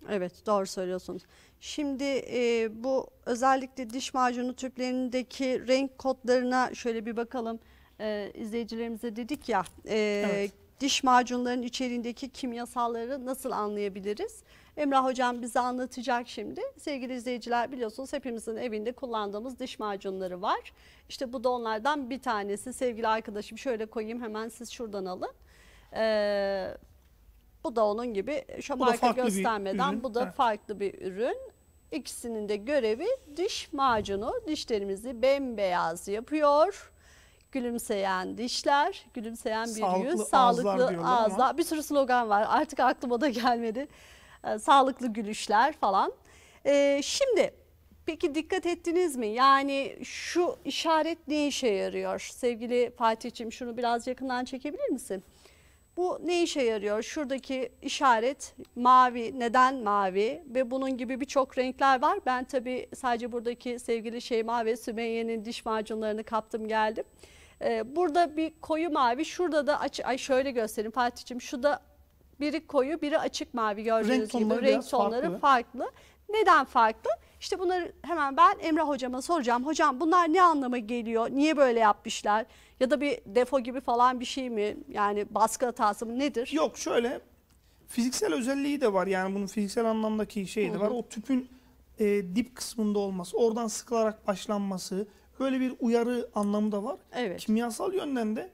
Evet doğru söylüyorsunuz. Şimdi e, bu özellikle diş macunu tüplerindeki renk kodlarına şöyle bir bakalım. E, izleyicilerimize dedik ya e, evet. diş macunların içeriğindeki kimyasalları nasıl anlayabiliriz? Emrah Hocam bize anlatacak şimdi. Sevgili izleyiciler biliyorsunuz hepimizin evinde kullandığımız diş macunları var. İşte bu da onlardan bir tanesi. Sevgili arkadaşım şöyle koyayım hemen siz şuradan alın. Evet bu da onun gibi şu bu marka göstermeden bu da farklı bir ürün. İkisinin de görevi diş macunu dişlerimizi bembeyaz yapıyor. Gülümseyen dişler, gülümseyen bir sağlıklı yüz, sağlıklı ağızlar, ağızlar. bir sürü slogan var artık aklıma da gelmedi. Ee, sağlıklı gülüşler falan. Ee, şimdi peki dikkat ettiniz mi? Yani şu işaret ne işe yarıyor? Sevgili Fatih'ciğim şunu biraz yakından çekebilir misin? Bu ne işe yarıyor? Şuradaki işaret mavi, neden mavi ve bunun gibi birçok renkler var. Ben tabii sadece buradaki sevgili Şeyma ve Sümeyye'nin diş macunlarını kaptım geldim. Ee, burada bir koyu mavi, şurada da açık, ay şöyle göstereyim Fatih'ciğim. Şu biri koyu, biri açık mavi gördüğünüz renk gibi. Renk tonları farklı. farklı. Neden farklı? İşte bunları hemen ben Emre hocama soracağım. Hocam bunlar ne anlama geliyor? Niye böyle yapmışlar? Ya da bir defo gibi falan bir şey mi? Yani baskı hatası mı nedir? Yok şöyle fiziksel özelliği de var. Yani bunun fiziksel anlamdaki şeyi de var. O tüpün e, dip kısmında olması, oradan sıkılarak başlanması böyle bir uyarı anlamı da var. Evet. Kimyasal yönden de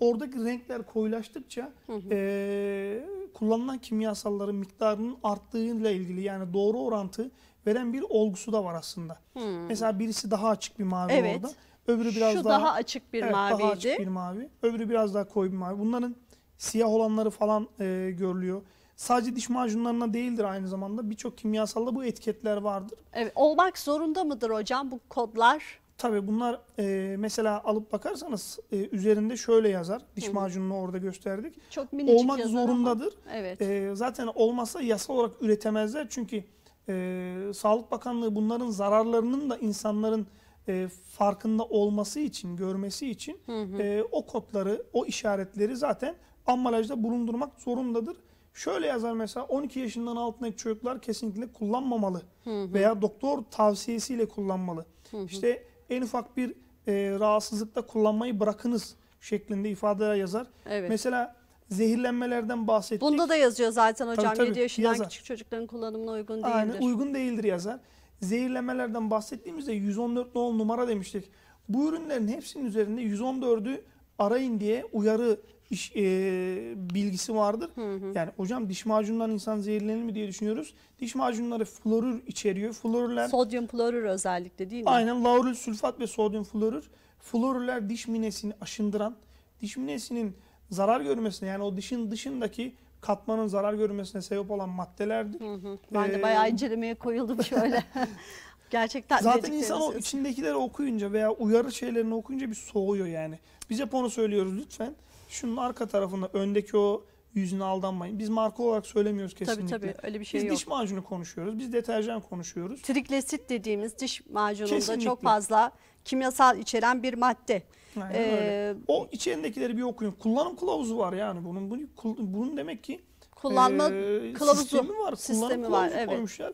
oradaki renkler koyulaştıkça E, kullanılan kimyasalların miktarının arttığıyla ilgili yani doğru orantı veren bir olgusu da var aslında. Hı. Mesela birisi daha açık bir mavi evet. orada. Öbürü biraz Şu daha, daha açık bir evet, maviydi. Daha açık bir mavi. Öbürü biraz daha koyu bir mavi. Bunların siyah olanları falan e, görülüyor. Sadece diş macunlarına değildir aynı zamanda. Birçok kimyasalda bu etiketler vardır. Evet, olmak zorunda mıdır hocam bu kodlar? Tabii bunlar e, mesela alıp bakarsanız e, üzerinde şöyle yazar. Diş Hı. macununu orada gösterdik. Çok minicik Olmak zorundadır. Ama. Evet. E, zaten olmazsa yasal olarak üretemezler. Çünkü e, Sağlık Bakanlığı bunların zararlarının da insanların e, farkında olması için, görmesi için hı hı. E, o kodları, o işaretleri zaten ambalajda bulundurmak zorundadır. Şöyle yazar mesela 12 yaşından altındaki çocuklar kesinlikle kullanmamalı hı hı. veya doktor tavsiyesiyle kullanmalı. Hı hı. İşte en ufak bir e, rahatsızlıkta kullanmayı bırakınız şeklinde ifade yazar. Evet. Mesela zehirlenmelerden bahsettik. Bunda da yazıyor zaten hocam tabii, tabii, 7 yaşından yazar. küçük çocukların kullanımına uygun değildir. Aynen uygun değildir yazar zehirlemelerden bahsettiğimizde 114 nol numara demiştik. Bu ürünlerin hepsinin üzerinde 114'ü arayın diye uyarı iş, e, bilgisi vardır. Hı hı. Yani hocam diş macunundan insan zehirlenir mi diye düşünüyoruz. Diş macunları florür içeriyor. Florürler sodyum florür özellikle değil mi? Aynen laurül sülfat ve sodyum florür. Florürler diş minesini aşındıran, diş minesinin zarar görmesine yani o dişin dışındaki katmanın zarar görmesine sebep olan maddelerdir. Hı hı. Ben ee, de bayağı incelemeye koyuldum şöyle. Gerçekten Zaten insan o içindekileri okuyunca veya uyarı şeylerini okuyunca bir soğuyor yani. Biz hep onu söylüyoruz lütfen. Şunun arka tarafında öndeki o yüzüne aldanmayın. Biz marka olarak söylemiyoruz kesinlikle. Tabii tabii öyle bir şey biz yok. Biz diş macunu konuşuyoruz. Biz deterjan konuşuyoruz. Triklesit dediğimiz diş macununda kesinlikle. çok fazla kimyasal içeren bir madde. Aynen ee, öyle. O içerindekileri bir okuyun. Kullanım kılavuzu var yani bunun. Bunun, demek ki kullanma e, kılavuzu sistemi var. Kullanım sistemi var. Evet. koymuşlar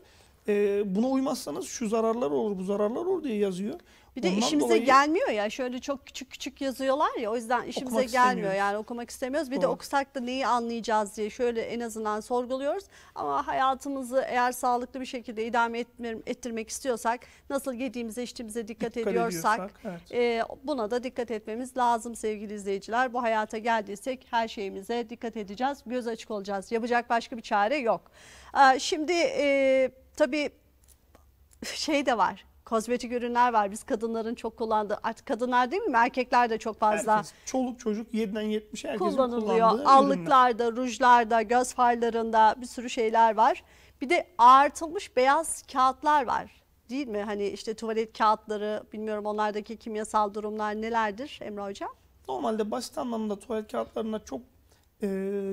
e, buna uymazsanız şu zararlar olur bu zararlar olur diye yazıyor. Bir de Ondan işimize dolayı... gelmiyor ya şöyle çok küçük küçük yazıyorlar ya o yüzden işimize okumak gelmiyor yani okumak istemiyoruz. Bir Doğru. de okusak da neyi anlayacağız diye şöyle en azından sorguluyoruz. Ama hayatımızı eğer sağlıklı bir şekilde idame ettirmek istiyorsak nasıl yediğimize içtiğimize dikkat, dikkat ediyorsak, ediyorsak evet. e, buna da dikkat etmemiz lazım sevgili izleyiciler. Bu hayata geldiysek her şeyimize dikkat edeceğiz göz açık olacağız yapacak başka bir çare yok. şimdi... E, Tabii şey de var. Kozmetik ürünler var. Biz kadınların çok kullandığı, artık kadınlar değil mi? Erkekler de çok fazla. Herkes, çoluk çocuk 7'den 70'e herkesin kullanılıyor. Allıklarda, rujlarda, göz farlarında bir sürü şeyler var. Bir de artılmış beyaz kağıtlar var. Değil mi? Hani işte tuvalet kağıtları, bilmiyorum onlardaki kimyasal durumlar nelerdir Emre Hocam? Normalde basit anlamda tuvalet kağıtlarında çok e,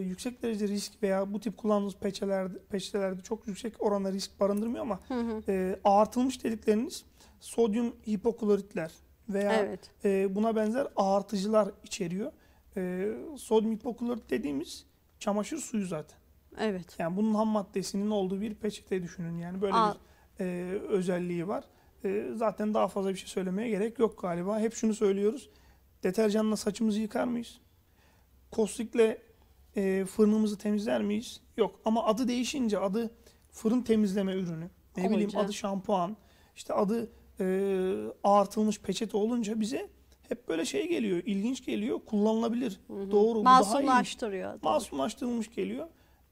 yüksek derece risk veya bu tip kullandığınız peçelerde, peçelerde çok yüksek oranda risk barındırmıyor ama hı hı. E, ağartılmış dedikleriniz sodyum hipokloritler veya evet. e, buna benzer ağartıcılar içeriyor. E, sodyum hipoklorit dediğimiz çamaşır suyu zaten. Evet. Yani bunun ham maddesinin olduğu bir peçete düşünün. Yani böyle Aa. bir e, özelliği var. E, zaten daha fazla bir şey söylemeye gerek yok galiba. Hep şunu söylüyoruz. Deterjanla saçımızı yıkar mıyız? Kostikle e, fırınımızı temizler miyiz? Yok. Ama adı değişince adı fırın temizleme ürünü. Ne Olacak. bileyim adı şampuan. İşte adı e, ağartılmış peçete olunca bize hep böyle şey geliyor. ilginç geliyor. Kullanılabilir. Hı hı. Doğru. Masumlaştırıyor. Daha iyi. Masumlaştırılmış geliyor.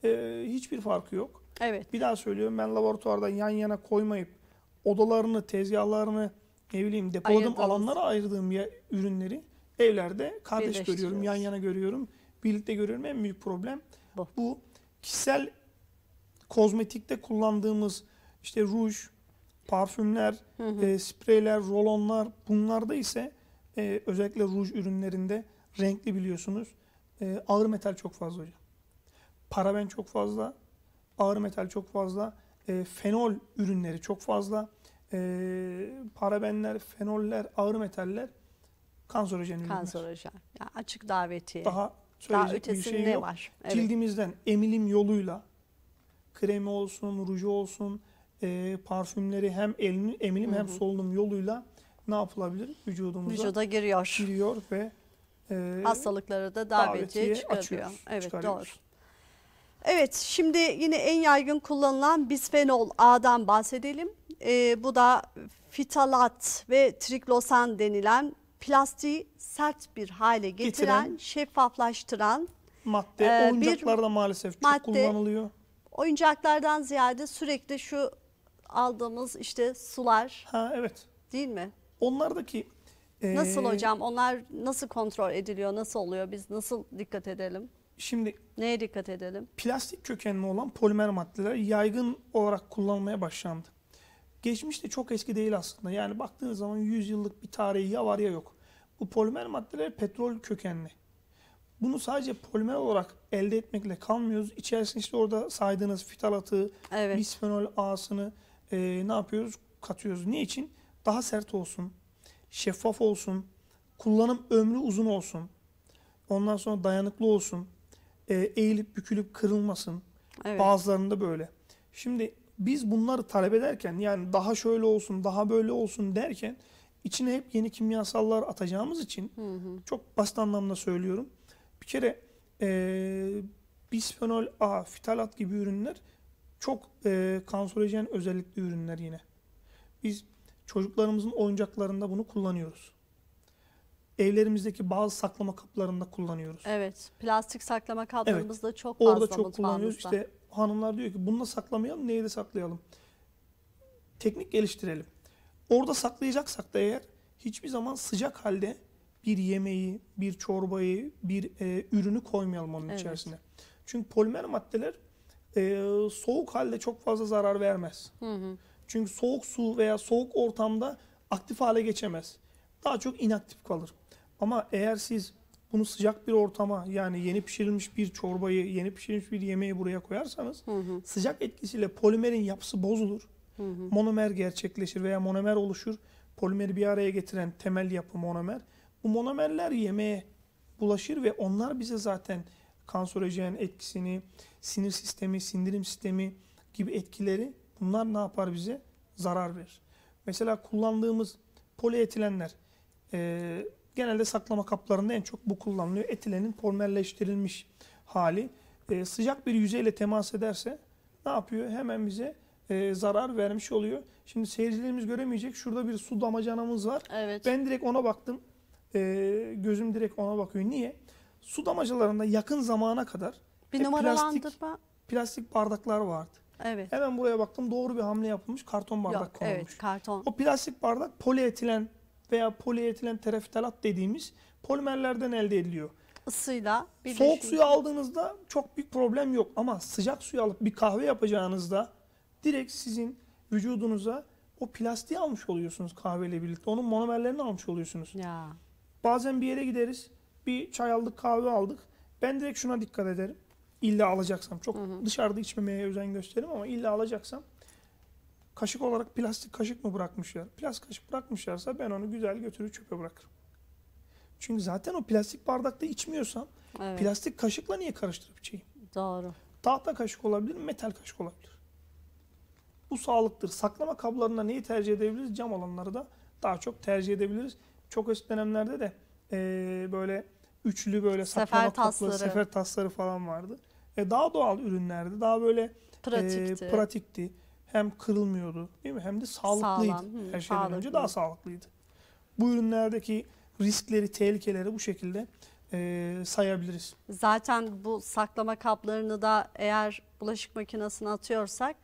E, hiçbir farkı yok. Evet. Bir daha söylüyorum. Ben laboratuvardan yan yana koymayıp odalarını, tezgahlarını ne bileyim depoladığım Ayırdığımız. alanlara ayırdığım ürünleri evlerde kardeş görüyorum, yan yana görüyorum birlikte görüyorum. En büyük problem bu. bu kişisel kozmetikte kullandığımız işte ruj, parfümler, hı hı. E, spreyler, rolonlar bunlarda ise e, özellikle ruj ürünlerinde renkli biliyorsunuz. E, ağır metal çok fazla hocam. Paraben çok fazla, ağır metal çok fazla, e, fenol ürünleri çok fazla. E, parabenler, fenoller, ağır metaller kanserojen ürünler. Kanserojen. Yani açık daveti. Daha Söyleyecek Daha bir şey yok. var. Evet. Cildimizden emilim yoluyla kremi olsun, ruju olsun, e, parfümleri hem elini, emilim Hı -hı. hem solunum yoluyla ne yapılabilir? Vücudumuza Vücuda giriyor. Giriyor ve e, hastalıkları da davetiye çıkarıyor. evet doğru. Evet şimdi yine en yaygın kullanılan bisfenol A'dan bahsedelim. E, bu da fitalat ve triklosan denilen plastiği sert bir hale getiren, getiren şeffaflaştıran madde e, oyuncaklarda maalesef çok kullanılıyor. Oyuncaklardan ziyade sürekli şu aldığımız işte sular. Ha evet. Değil mi? Onlardaki e, Nasıl hocam? Onlar nasıl kontrol ediliyor? Nasıl oluyor? Biz nasıl dikkat edelim? Şimdi neye dikkat edelim? Plastik kökenli olan polimer maddeler yaygın olarak kullanılmaya başlandı. Geçmiş de çok eski değil aslında. Yani baktığınız zaman 100 yıllık bir tarihi ya var ya yok. Bu polimer maddeler petrol kökenli. Bunu sadece polimer olarak elde etmekle kalmıyoruz. İçerisinde işte orada saydığınız fitalatı, evet. bisfenol A'sını e, ne yapıyoruz? Katıyoruz. Niçin? Daha sert olsun, şeffaf olsun, kullanım ömrü uzun olsun. Ondan sonra dayanıklı olsun. E, eğilip bükülüp kırılmasın. Evet. Bazılarında böyle. Şimdi biz bunları talep ederken yani daha şöyle olsun, daha böyle olsun derken içine hep yeni kimyasallar atacağımız için hı hı. çok basit anlamda söylüyorum. Bir kere e, bisfenol A, fitalat gibi ürünler çok e, kanserojen özellikli ürünler yine. Biz çocuklarımızın oyuncaklarında bunu kullanıyoruz. Evlerimizdeki bazı saklama kaplarında kullanıyoruz. Evet, plastik saklama kaplarımızda evet, çok fazla Orada çok kullanıyoruz. İşte hanımlar diyor ki bunu da saklamayalım neyi de saklayalım. Teknik geliştirelim. Orada saklayacaksak da eğer hiçbir zaman sıcak halde bir yemeği, bir çorbayı, bir e, ürünü koymayalım onun evet. içerisine. Çünkü polimer maddeler e, soğuk halde çok fazla zarar vermez. Hı hı. Çünkü soğuk su veya soğuk ortamda aktif hale geçemez. Daha çok inaktif kalır. Ama eğer siz bunu sıcak bir ortama yani yeni pişirilmiş bir çorbayı, yeni pişirilmiş bir yemeği buraya koyarsanız hı hı. sıcak etkisiyle polimerin yapısı bozulur. Hı hı. Monomer gerçekleşir veya monomer oluşur. Polimeri bir araya getiren temel yapı monomer. Bu monomerler yemeğe bulaşır ve onlar bize zaten kanserojen etkisini, sinir sistemi, sindirim sistemi gibi etkileri bunlar ne yapar bize? Zarar verir. Mesela kullandığımız polietilenler, e, Genelde saklama kaplarında en çok bu kullanılıyor. Etilenin polimerleştirilmiş hali e, sıcak bir yüzeyle temas ederse ne yapıyor? Hemen bize e, zarar vermiş oluyor. Şimdi seyircilerimiz göremeyecek. Şurada bir su damacanamız var. Evet. Ben direkt ona baktım. E, gözüm direkt ona bakıyor. Niye? Su damacalarında yakın zamana kadar bir numaralandırma plastik, plastik bardaklar vardı. Evet. Hemen buraya baktım. Doğru bir hamle yapılmış. Karton bardak Yok, konulmuş. Evet, karton. O plastik bardak polietilen veya polietilen tereftalat dediğimiz polimerlerden elde ediliyor. Isıyla birleşiyor. Soğuk suyu aldığınızda çok büyük problem yok ama sıcak suyu alıp bir kahve yapacağınızda direkt sizin vücudunuza o plastiği almış oluyorsunuz kahveyle birlikte. Onun monomerlerini almış oluyorsunuz. Ya. Bazen bir yere gideriz. Bir çay aldık, kahve aldık. Ben direkt şuna dikkat ederim. İlla alacaksam. Çok hı hı. dışarıda içmemeye özen gösteririm ama illa alacaksam Kaşık olarak plastik kaşık mı bırakmışlar? Plastik kaşık bırakmışlarsa ben onu güzel götürüp çöpe bırakırım. Çünkü zaten o plastik bardakta içmiyorsam evet. plastik kaşıkla niye karıştırıp içeyim? Doğru. Tahta kaşık olabilir, metal kaşık olabilir. Bu sağlıktır. Saklama kablarında neyi tercih edebiliriz? Cam olanları da daha çok tercih edebiliriz. Çok eski dönemlerde de e, böyle üçlü böyle sefer saklama tasları. kapları, sefer tasları falan vardı. E, daha doğal ürünlerdi. Daha böyle pratikti. E, pratikti hem kırılmıyordu değil mi? Hem de sağlıklıydı. Sağlam, hı, Her şeyden sağlıklı. önce daha sağlıklıydı. Bu ürünlerdeki riskleri, tehlikeleri bu şekilde e, sayabiliriz. Zaten bu saklama kaplarını da eğer bulaşık makinesine atıyorsak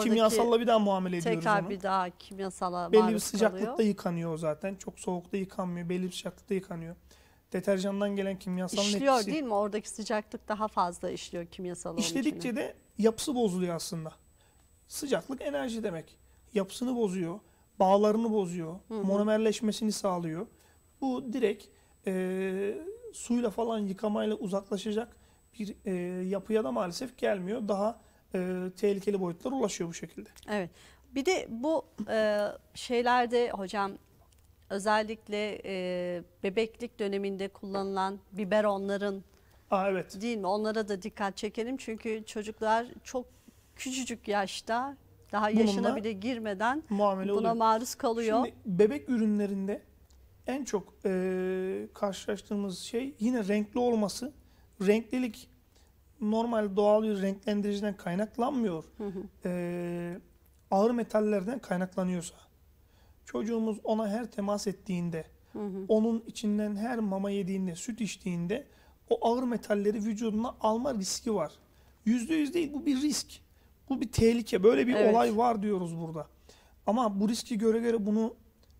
kimyasalla bir daha muamele ediyoruz tekrar onu. bir daha kimyasala Belli bir sıcaklıkta kalıyor. yıkanıyor zaten. Çok soğukta yıkanmıyor. Belli bir sıcaklıkta yıkanıyor. Deterjandan gelen kimyasalın işliyor, etkisi. İşliyor değil mi? Oradaki sıcaklık daha fazla işliyor kimyasal. İşledikçe de yapısı bozuluyor aslında. Sıcaklık enerji demek. Yapısını bozuyor, bağlarını bozuyor, hı hı. monomerleşmesini sağlıyor. Bu direkt e, suyla falan yıkamayla uzaklaşacak bir e, yapıya da maalesef gelmiyor. Daha e, tehlikeli boyutlara ulaşıyor bu şekilde. Evet. Bir de bu e, şeylerde hocam özellikle e, bebeklik döneminde kullanılan biberonların Aa, evet. değil mi? Onlara da dikkat çekelim çünkü çocuklar çok küçücük yaşta daha Bununla yaşına bile girmeden buna oluyor. maruz kalıyor. Şimdi bebek ürünlerinde en çok e, karşılaştığımız şey yine renkli olması. Renklilik normal doğal bir renklendiriciden kaynaklanmıyor. E, ağır metallerden kaynaklanıyorsa. Çocuğumuz ona her temas ettiğinde, onun içinden her mama yediğinde, süt içtiğinde o ağır metalleri vücuduna alma riski var. Yüzde yüz değil bu bir risk. Bu bir tehlike. Böyle bir evet. olay var diyoruz burada. Ama bu riski göre göre bunu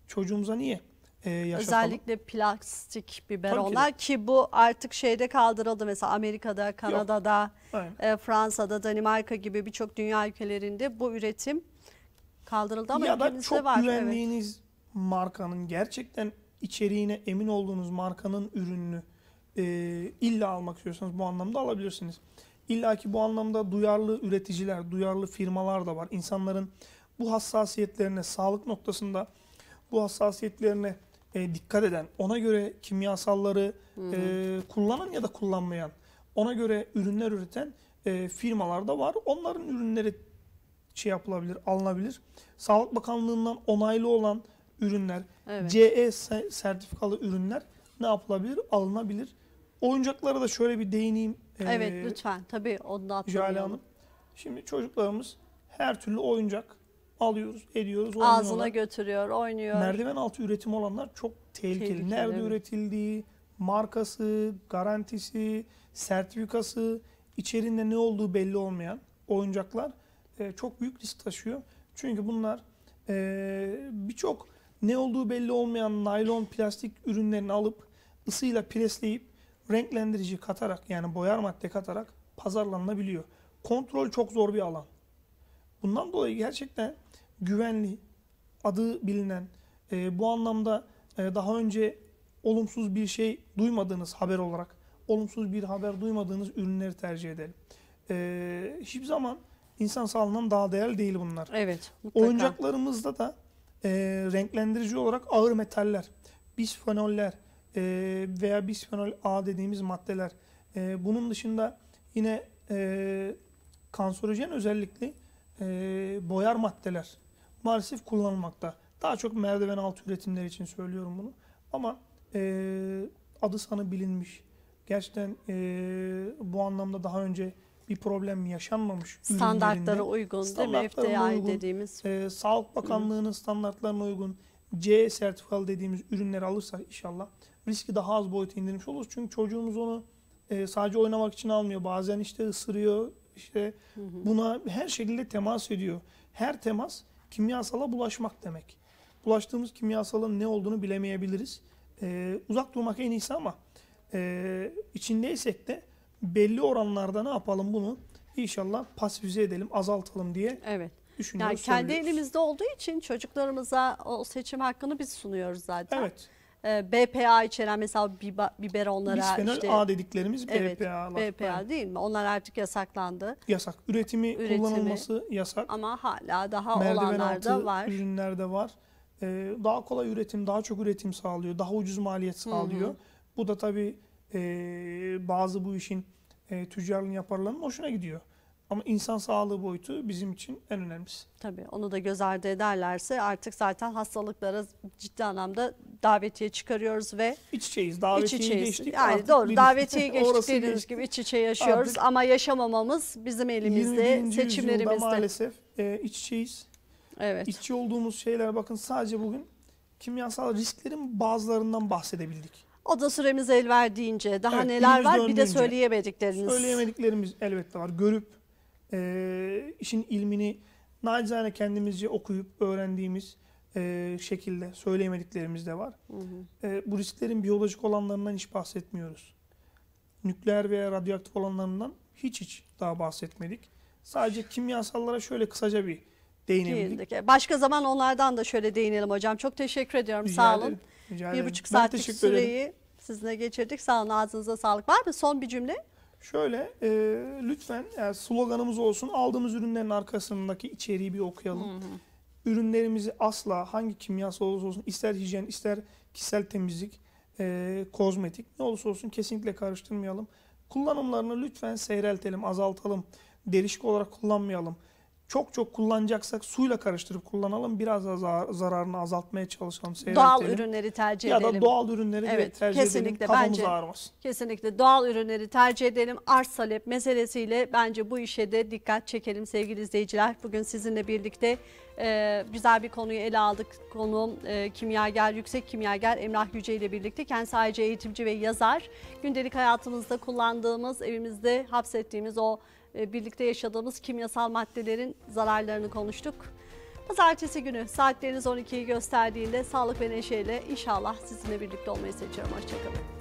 çocuğumuza niye e, yaşatalım? Özellikle plastik biberonlar ki, ki bu artık şeyde kaldırıldı. Mesela Amerika'da, Kanada'da, e, Fransa'da, Danimarka gibi birçok dünya ülkelerinde bu üretim kaldırıldı ama ya da çok var. güvendiğiniz evet. markanın gerçekten içeriğine emin olduğunuz markanın ürününü e, illa almak istiyorsanız bu anlamda alabilirsiniz. İlla ki bu anlamda duyarlı üreticiler, duyarlı firmalar da var. İnsanların bu hassasiyetlerine, sağlık noktasında bu hassasiyetlerine e, dikkat eden, ona göre kimyasalları E, kullanan ya da kullanmayan, ona göre ürünler üreten e, firmalar da var. Onların ürünleri şey yapılabilir, alınabilir. Sağlık Bakanlığı'ndan onaylı olan ürünler, evet. CE sertifikalı ürünler ne yapılabilir? Alınabilir. Oyuncaklara da şöyle bir değineyim. Ee, evet lütfen tabii onu da atlamayalım. Hanım. Şimdi çocuklarımız her türlü oyuncak alıyoruz, ediyoruz, oynuyorlar. Ağzına götürüyor, oynuyor. Merdiven altı üretim olanlar çok tehlikeli. tehlikeli Nerede evet. üretildiği, markası, garantisi, sertifikası, içerisinde ne olduğu belli olmayan oyuncaklar e, çok büyük risk taşıyor. Çünkü bunlar e, birçok ne olduğu belli olmayan naylon, plastik ürünlerini alıp ısıyla presleyip renklendirici katarak yani boyar madde katarak pazarlanabiliyor. Kontrol çok zor bir alan. Bundan dolayı gerçekten güvenli, adı bilinen, e, bu anlamda e, daha önce olumsuz bir şey duymadığınız haber olarak, olumsuz bir haber duymadığınız ürünleri tercih edelim. E, hiçbir zaman insan sağlığından daha değerli değil bunlar. Evet. Mutlaka. Oyuncaklarımızda da e, renklendirici olarak ağır metaller, bisfenoller, e, veya bisfenol A dediğimiz maddeler. E, bunun dışında yine e, kanserojen özellikle e, boyar maddeler maalesef kullanılmakta. Daha çok merdiven altı üretimler için söylüyorum bunu. Ama e, adı sanı bilinmiş. Gerçekten e, bu anlamda daha önce bir problem yaşanmamış. Standartlara uygun standartlarına değil mi? uygun, dediğimiz. E, Sağlık Bakanlığı'nın standartlarına uygun C sertifikalı dediğimiz ürünleri alırsak inşallah riski daha az boyut indirmiş oluruz. Çünkü çocuğumuz onu e, sadece oynamak için almıyor. Bazen işte ısırıyor, işte hı hı. buna her şekilde temas ediyor. Her temas kimyasala bulaşmak demek. Bulaştığımız kimyasalın ne olduğunu bilemeyebiliriz. E, uzak durmak en iyisi ama e, içindeysek de belli oranlarda ne yapalım bunu inşallah pasifize edelim, azaltalım diye evet. düşünüyoruz. Yani kendi elimizde olduğu için çocuklarımıza o seçim hakkını biz sunuyoruz zaten. Evet. Ee, BPA içeren mesela biba, biberonlara Bisfenol işte, A dediklerimiz BPA'lar. Evet, BPA yani. değil mi? Onlar artık yasaklandı. Yasak. Üretimi, Üretimi kullanılması yasak. Ama hala daha Merdiven olanlarda altı var. ürünlerde var. Ee, daha kolay üretim, daha çok üretim sağlıyor. Daha ucuz maliyet sağlıyor. Hı hı. Bu da tabii e, bazı bu işin e, tüccarlığını yaparların hoşuna gidiyor. Ama insan sağlığı boyutu bizim için en önemlisi. Tabii onu da göz ardı ederlerse artık zaten hastalıklara ciddi anlamda davetiye çıkarıyoruz ve iç içeyiz. Davetiye iç geçtik. Yani doğru davetiye geçtik dediğiniz gibi iç içe yaşıyoruz artık ama yaşamamamız bizim elimizde, seçimlerimizde. maalesef e, iç içeyiz. Evet. İççi olduğumuz şeyler bakın sadece bugün kimyasal risklerin bazılarından bahsedebildik. O da süremiz el verdiğince daha evet, neler var bir de söyleyemedikleriniz. Söyleyemediklerimiz elbette var. Görüp e, işin ilmini nacizane kendimizce okuyup öğrendiğimiz e, şekilde söyleyemediklerimiz de var. Hı hı. E, bu risklerin biyolojik olanlarından hiç bahsetmiyoruz. Nükleer veya radyoaktif olanlarından hiç hiç daha bahsetmedik. Sadece kimyasallara şöyle kısaca bir değinebildik. E, başka zaman onlardan da şöyle değinelim hocam. Çok teşekkür ediyorum. Rica Sağ olun. Rica bir buçuk saatlik süreyi sizinle geçirdik. Sağ olun ağzınıza sağlık. Var mı son bir cümle? Şöyle e, lütfen yani e, sloganımız olsun aldığımız ürünlerin arkasındaki içeriği bir okuyalım. Hı hı. Ürünlerimizi asla hangi kimyasal olursa olsun ister hijyen ister kişisel temizlik, e, kozmetik ne olursa olsun kesinlikle karıştırmayalım. Kullanımlarını lütfen seyreltelim, azaltalım. Derişik olarak kullanmayalım çok çok kullanacaksak suyla karıştırıp kullanalım. Biraz da zararını azaltmaya çalışalım. Doğal ürünleri tercih edelim. Ya da doğal ürünleri evet tercih kesinlikle, edelim. Kafamız bence, ağrımasın. Kesinlikle doğal ürünleri tercih edelim. Arz talep meselesiyle bence bu işe de dikkat çekelim sevgili izleyiciler. Bugün sizinle birlikte e, güzel bir konuyu ele aldık. Konuğum e, kimyager, yüksek kimyager Emrah Yüce ile birlikte. Kendisi ayrıca eğitimci ve yazar. Gündelik hayatımızda kullandığımız, evimizde hapsettiğimiz o ee, birlikte yaşadığımız kimyasal maddelerin zararlarını konuştuk. Pazartesi günü saatleriniz 12'yi gösterdiğinde sağlık ve neşeyle inşallah sizinle birlikte olmayı seçiyorum. Hoşçakalın.